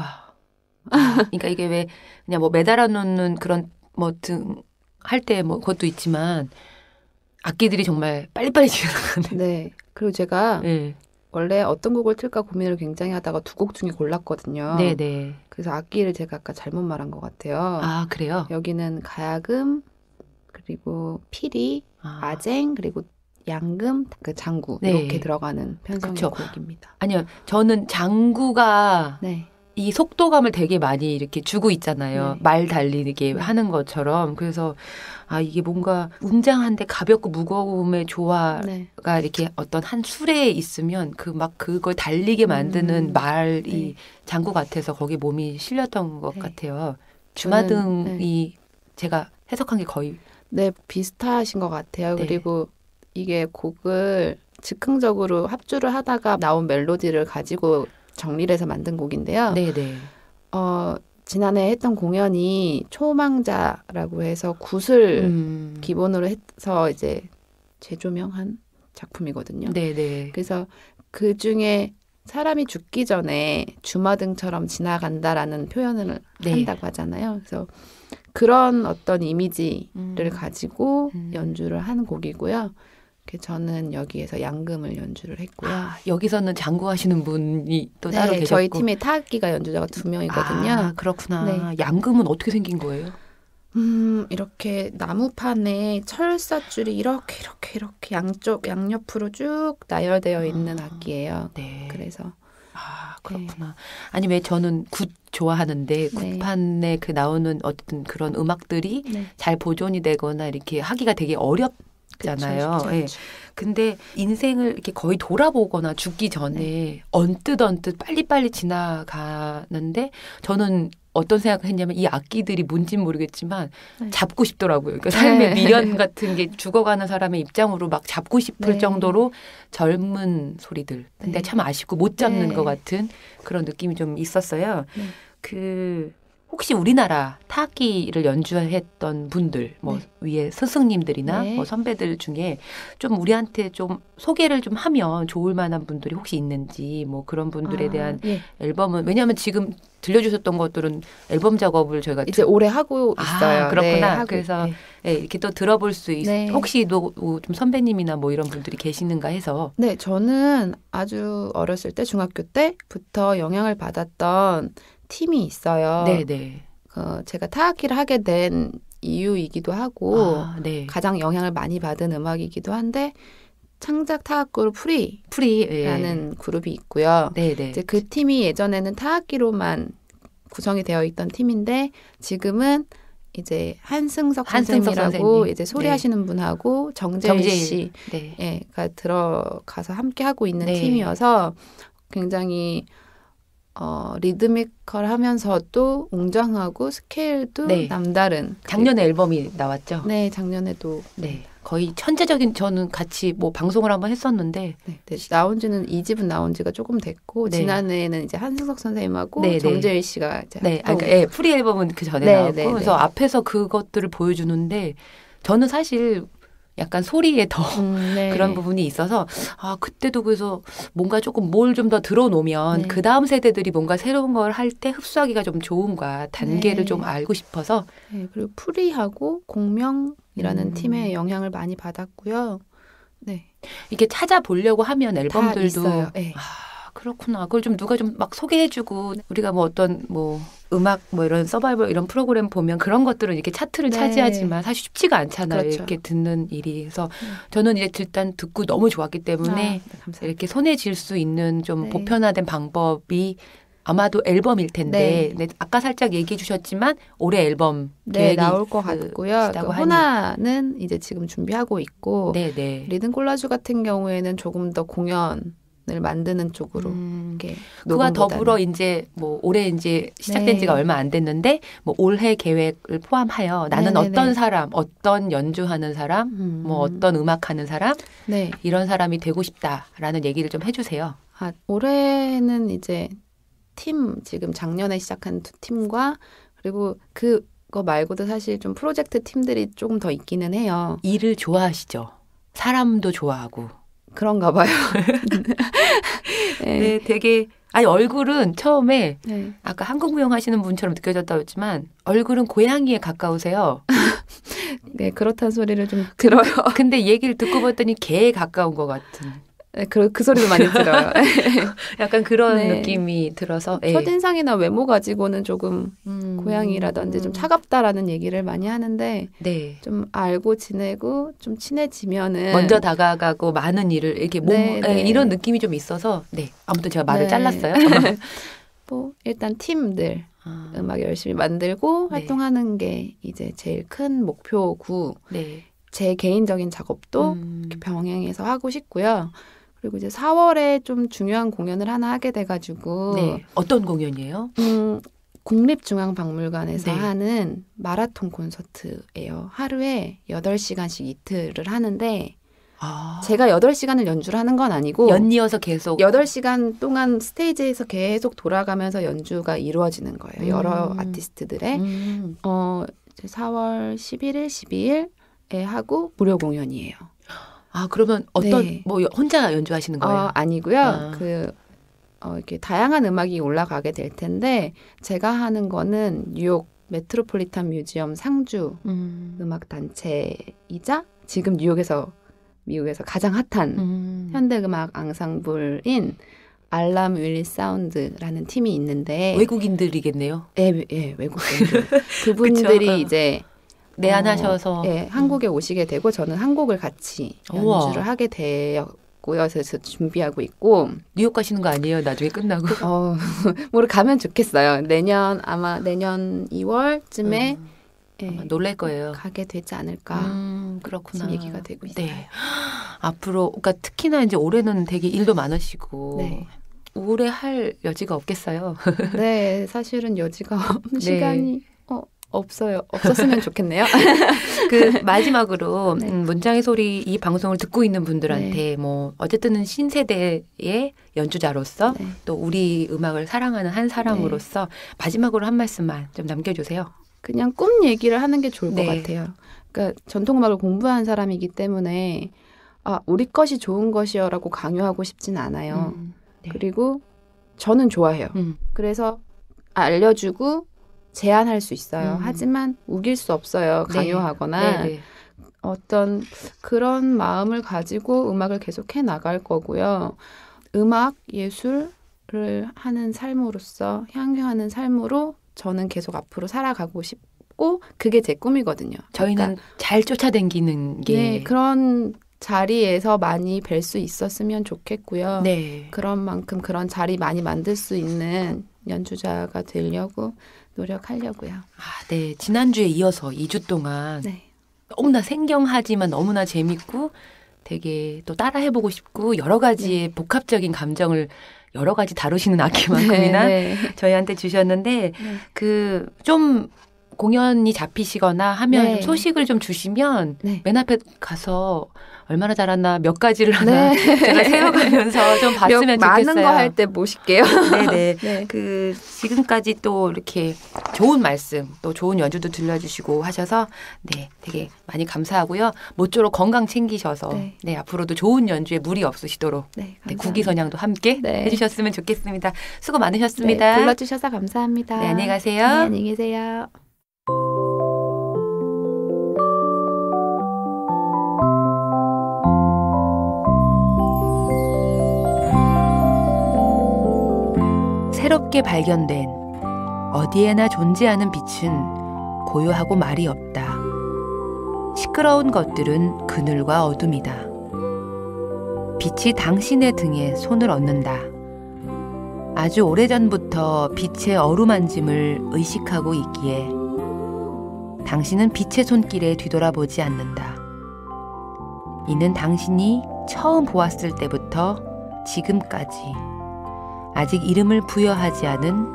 와. 아, 그러니까 이게 왜 그냥 뭐 매달아 놓는 그런 뭐 등 할때뭐 뭐 그것도 있지만 악기들이 정말 빨리빨리 지나가네. 네. 그리고 제가 네. 원래 어떤 곡을 틀까 고민을 굉장히 하다가 두 곡 중에 골랐거든요. 네네. 네. 그래서 악기를 제가 아까 잘못 말한 것 같아요. 아 그래요? 여기는 가야금 그리고 피리, 아. 쟁 그리고 양금, 그 장구 네. 이렇게 들어가는 편성의 그쵸. 곡입니다. 아니요, 저는 장구가 네. 이 속도감을 되게 많이 이렇게 주고 있잖아요. 네. 말 달리게 네. 하는 것처럼. 그래서 아 이게 뭔가 웅장한데 가볍고 무거움의 조화가 네. 이렇게 어떤 한 술에 있으면 그 막 그걸 달리게 만드는 음. 말이 네. 장구 같아서 거기 몸이 실렸던 것 네. 같아요. 주마등이 네. 제가 해석한 게 거의 네 비슷하신 것 같아요. 그리고 이게 곡을 즉흥적으로 합주를 하다가 나온 멜로디를 가지고 정리를 해서 만든 곡인데요. 네네. 어, 지난해 했던 공연이 초망자라고 해서 굿을 음. 기본으로 해서 이제 재조명한 작품이거든요. 네네. 그래서 그 중에 사람이 죽기 전에 주마등처럼 지나간다라는 표현을 네. 한다고 하잖아요. 그래서 그런 어떤 이미지를 음. 가지고 음. 연주를 한 곡이고요. 저는 여기에서 양금을 연주를 했고요. 아, 여기서는 장구하시는 분이 또 네, 따로 계셨고. 저희 팀에 타악기가 연주자가 두 명이거든요. 아, 그렇구나. 네. 양금은 어떻게 생긴 거예요? 음, 이렇게 나무판에 철사줄이 이렇게 이렇게 이렇게 양쪽 양옆으로 쭉 나열되어 있는 아, 악기예요. 네. 그래서 아, 네. 그렇구나. 네. 아니 왜 저는 굿 좋아하는데 네. 굿판에 네. 그 나오는 어떤 그런 음악들이 네. 잘 보존이 되거나 이렇게 하기가 되게 어렵 쉽잖아요. 그쵸, 쉽 예. 근데 인생을 이렇게 거의 돌아보거나 죽기 전에 네. 언뜻 언뜻 빨리빨리 지나가는데 저는 어떤 생각을 했냐면 이 악기들이 뭔진 모르겠지만 네. 잡고 싶더라고요. 그러니까 네. 삶의 네. 미련 같은 게 죽어가는 사람의 입장으로 막 잡고 싶을 네. 정도로 젊은 소리들. 근데 네. 참 아쉽고 못 잡는 것 같은 그런 느낌이 좀 있었어요. 그 혹시 우리나라 타악기를 연주했던 분들 뭐 네. 위에 스승님들이나 네. 뭐 선배들 중에 좀 우리한테 좀 소개를 좀 하면 좋을 만한 분들이 혹시 있는지 뭐 그런 분들에 아, 대한 예. 앨범은 왜냐하면 지금 들려주셨던 것들은 앨범 작업을 저희가 이제 두... 오래 하고 아, 있어요. 아, 그렇구나. 네, 그래서 네. 네. 이렇게 또 들어볼 수 있. 네. 혹시 또좀 선배님이나 뭐 이런 분들이 계시는가 해서. 네, 저는 아주 어렸을 때 중학교 때부터 영향을 받았던 팀이 있어요. 네네. 어, 제가 타악기를 하게 된 이유이기도 하고 아, 네. 가장 영향을 많이 받은 음악이기도 한데 창작 타악 그룹 프리 프리라는 예. 그룹이 있고요. 네네. 네. 이제 그 팀이 예전에는 타악기로만 구성이 되어 있던 팀인데 지금은 이제 한승석, 한승석 선생님이라고 선생님. 이제 네. 소리하시는 네. 분하고 정재일, 정재일. 씨 네. 예, 들어가서 함께 하고 있는 네. 팀이어서 굉장히 어, 리드미컬하면서 또 웅장하고 스케일도 네. 남다른. 작년에 앨범이 나왔죠. 네, 작년에도. 네. 거의 천재적인 저는 같이 뭐 방송을 한번 했었는데 네, 네. 나온 지는 이 집은 나온 지가 조금 됐고 네. 지난해에는 이제 한승석 선생님하고 네, 네. 정재일 씨가 이제 네, 아, 그러니까, 예, 프리 앨범은 그 전에 네, 나왔고 네, 그래서 앞에서 그것들을 보여주는데 저는 사실 약간 소리에 더 음, 네. 그런 부분이 있어서 아 그때도 그래서 뭔가 조금 뭘 좀 더 들어놓으면 네. 그 다음 세대들이 뭔가 새로운 걸 할 때 흡수하기가 좀 좋은가 단계를 네. 좀 알고 싶어서 네, 그리고 프리하고 공명이라는 음. 팀의 영향을 많이 받았고요. 네. 이게 렇 찾아보려고 하면 앨범들도 네. 아, 그렇구나. 그걸 좀 누가 좀 막 소개해주고 우리가 뭐 어떤 뭐 음악 뭐 이런 서바이벌 이런 프로그램 보면 그런 것들은 이렇게 차트를 네. 차지하지만 사실 쉽지가 않잖아요. 그렇죠. 이렇게 듣는 일이. 그래서 음. 저는 이제 일단 듣고 너무 좋았기 때문에 아, 네, 이렇게 손에 쥘 수 있는 좀 네. 보편화된 방법이 아마도 앨범일 텐데 네. 네 아까 살짝 얘기해 주셨지만 올해 앨범 네, 나올 것 그 같고요. 그러니까 호나는 이제 지금 준비하고 있고 네, 리듬 콜라주 같은 경우에는 조금 더 공연 만드는 쪽으로 음. 그와 더불어 이제 뭐 올해 이제 시작된 지가 네. 얼마 안 됐는데 뭐 올해 계획을 포함하여 나는 네네네. 네, 어떤 네. 사람, 어떤 연주하는 사람, 뭐 음. 뭐 어떤 음악하는 사람 네. 이런 사람이 되고 싶다라는 얘기를 좀 해주세요. 아, 올해는 이제 팀 지금 작년에 시작한 두 팀과 그리고 그거 말고도 사실 좀 프로젝트 팀들이 조금 더 있기는 해요. 일을 좋아하시죠? 사람도 좋아하고. 그런가 봐요. 네. 네. 되게 아니 얼굴은 처음에 네. 아까 한국 무용 하시는 분처럼 느껴졌다고 했지만 얼굴은 고양이에 가까우세요. 네, 그렇다는 소리를 좀 들어요. 근데 얘기를 듣고 봤더니 개에 가까운 것 같은. 그, 그 소리도 많이 들어요. 약간 그런 네. 느낌이 들어서 예. 첫인상이나 외모 가지고는 조금 음, 고양이라든지 음. 좀 차갑다라는 얘기를 많이 하는데 네. 좀 알고 지내고 좀 친해지면은 먼저 다가가고 많은 일을 이렇게 몸 네, 예, 네. 이런 느낌이 좀 있어서 네 아무튼 제가 말을 잘랐어요. 뭐 일단 팀들 아. 음악 열심히 만들고 활동하는 게 이제 제일 큰 목표고 제 개인적인 작업도 음. 병행해서 하고 싶고요. 그리고 이제 4월에 좀 중요한 공연을 하나 하게 돼가지고 네. 어떤 공연이에요? 음, 국립중앙박물관에서 네. 하는 마라톤 콘서트예요. 하루에 8시간씩 이틀을 하는데 아. 제가 8시간을 연주를 하는 건 아니고 연이어서 계속 8시간 동안 스테이지에서 계속 돌아가면서 연주가 이루어지는 거예요. 여러 음. 아티스트들의 음. 어 4월 11일, 12일에 하고 무료 공연이에요. 아 그러면 어떤 네. 뭐 혼자 연주하시는 아, 거예요? 어, 아니고요. 아. 그 어, 이렇게 다양한 음악이 올라가게 될 텐데 제가 하는 거는 뉴욕 메트로폴리탄 뮤지엄 상주 음. 악 단체이자 지금 뉴욕에서 미국에서 가장 핫한 음. 현대 음악 앙상블인 알람 윌 사운드라는 팀이 있는데 외국인들이겠네요. 예, 예 외국인 그분들이 어. 이제 내안하셔서 네, 어, 예, 한국에 오시게 되고 저는 한국을 같이 연주를 우와. 하게 되었 고요그래서 준비하고 있고 뉴욕 가시는 거 아니에요? 나중에 끝나고 어, 모 가면 좋겠어요. 내년 아마 내년 2월쯤에 음, 예, 놀랄 거예요. 가게 되지 않을까. 음, 그렇구나. 얘기가 되고 네. 있어요. 네. 앞으로 그러니까 특히나 이제 올해는 되게 일도 많으시고 네. 우울해할 여지가 없겠어요. 네, 사실은 여지가 없는 네. 시간이 없어요. 없었으면 좋겠네요. 그 마지막으로 네. 음, 문장의 소리 이 방송을 듣고 있는 분들한테 네. 뭐 어쨌든은 신세대의 연주자로서 네. 또 우리 음악을 사랑하는 한 사람으로서 네. 마지막으로 한 말씀만 좀 남겨주세요. 그냥 꿈 얘기를 하는 게 좋을 것 네. 같아요. 그러니까 전통음악을 공부한 사람이기 때문에 아 우리 것이 좋은 것이여라고 강요하고 싶진 않아요. 음, 네. 그리고 저는 좋아해요. 음. 그래서 알려주고 제한할 수 있어요. 음. 하지만 우길 수 없어요. 네. 강요하거나 네, 네. 어떤 그런 마음을 가지고 음악을 계속해 나갈 거고요. 음악 예술을 하는 삶으로서 향유하는 삶으로 저는 계속 앞으로 살아가고 싶고 그게 제 꿈이거든요. 그러니까 저희는 그러니까, 잘쫓아댕기는게 네, 그런 자리에서 많이 뵐 수 있었으면 좋겠고요. 네. 그런 만큼 그런 자리 많이 만들 수 있는 연주자가 되려고 노력하려고요. 아, 네. 지난주에 이어서 2주 동안 네. 너무나 생경하지만 너무나 재밌고 되게 또 따라해보고 싶고 여러 가지의 네. 복합적인 감정을 여러 가지 다루시는 악기만큼이나 네, 네. 저희한테 주셨는데 네. 그좀 공연이 잡히시거나 하면 네. 소식을 좀 주시면 네. 맨 앞에 가서 얼마나 잘하나 몇 가지를 하나 네. 제가 세워가면서 좀 봤으면 몇, 좋겠어요. 많은 거 할 때 모실게요. 네네. 네. 그 지금까지 또 이렇게 좋은 말씀 또 좋은 연주도 들려주시고 하셔서 네 되게 많이 감사하고요. 모쪼록 건강 챙기셔서 네, 네 앞으로도 좋은 연주에 무리 없으시도록 네, 국기선양도 네, 함께 네. 해주셨으면 좋겠습니다. 수고 네, 많으셨습니다. 불러주셔서 감사합니다. 네, 안녕히 가세요. 안녕히 계세요. 새롭게 발견된 어디에나 존재하는 빛은 고요하고 말이 없다. 시끄러운 것들은 그늘과 어둠이다. 빛이 당신의 등에 손을 얹는다. 아주 오래전부터 빛의 어루만짐을 의식하고 있기에 당신은 빛의 손길에 뒤돌아보지 않는다. 이는 당신이 처음 보았을 때부터 지금까지 아직 이름을 부여하지 않은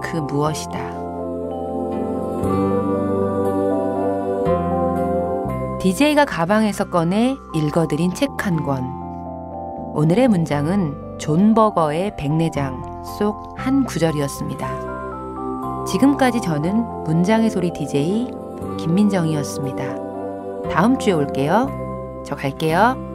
그 무엇이다. 디제이가 가방에서 꺼내 읽어드린 책 한 권. 오늘의 문장은 존 버거의 백내장 속 한 구절이었습니다. 지금까지 저는 문장의 소리 DJ 김민정이었습니다. 다음 주에 올게요. 저 갈게요.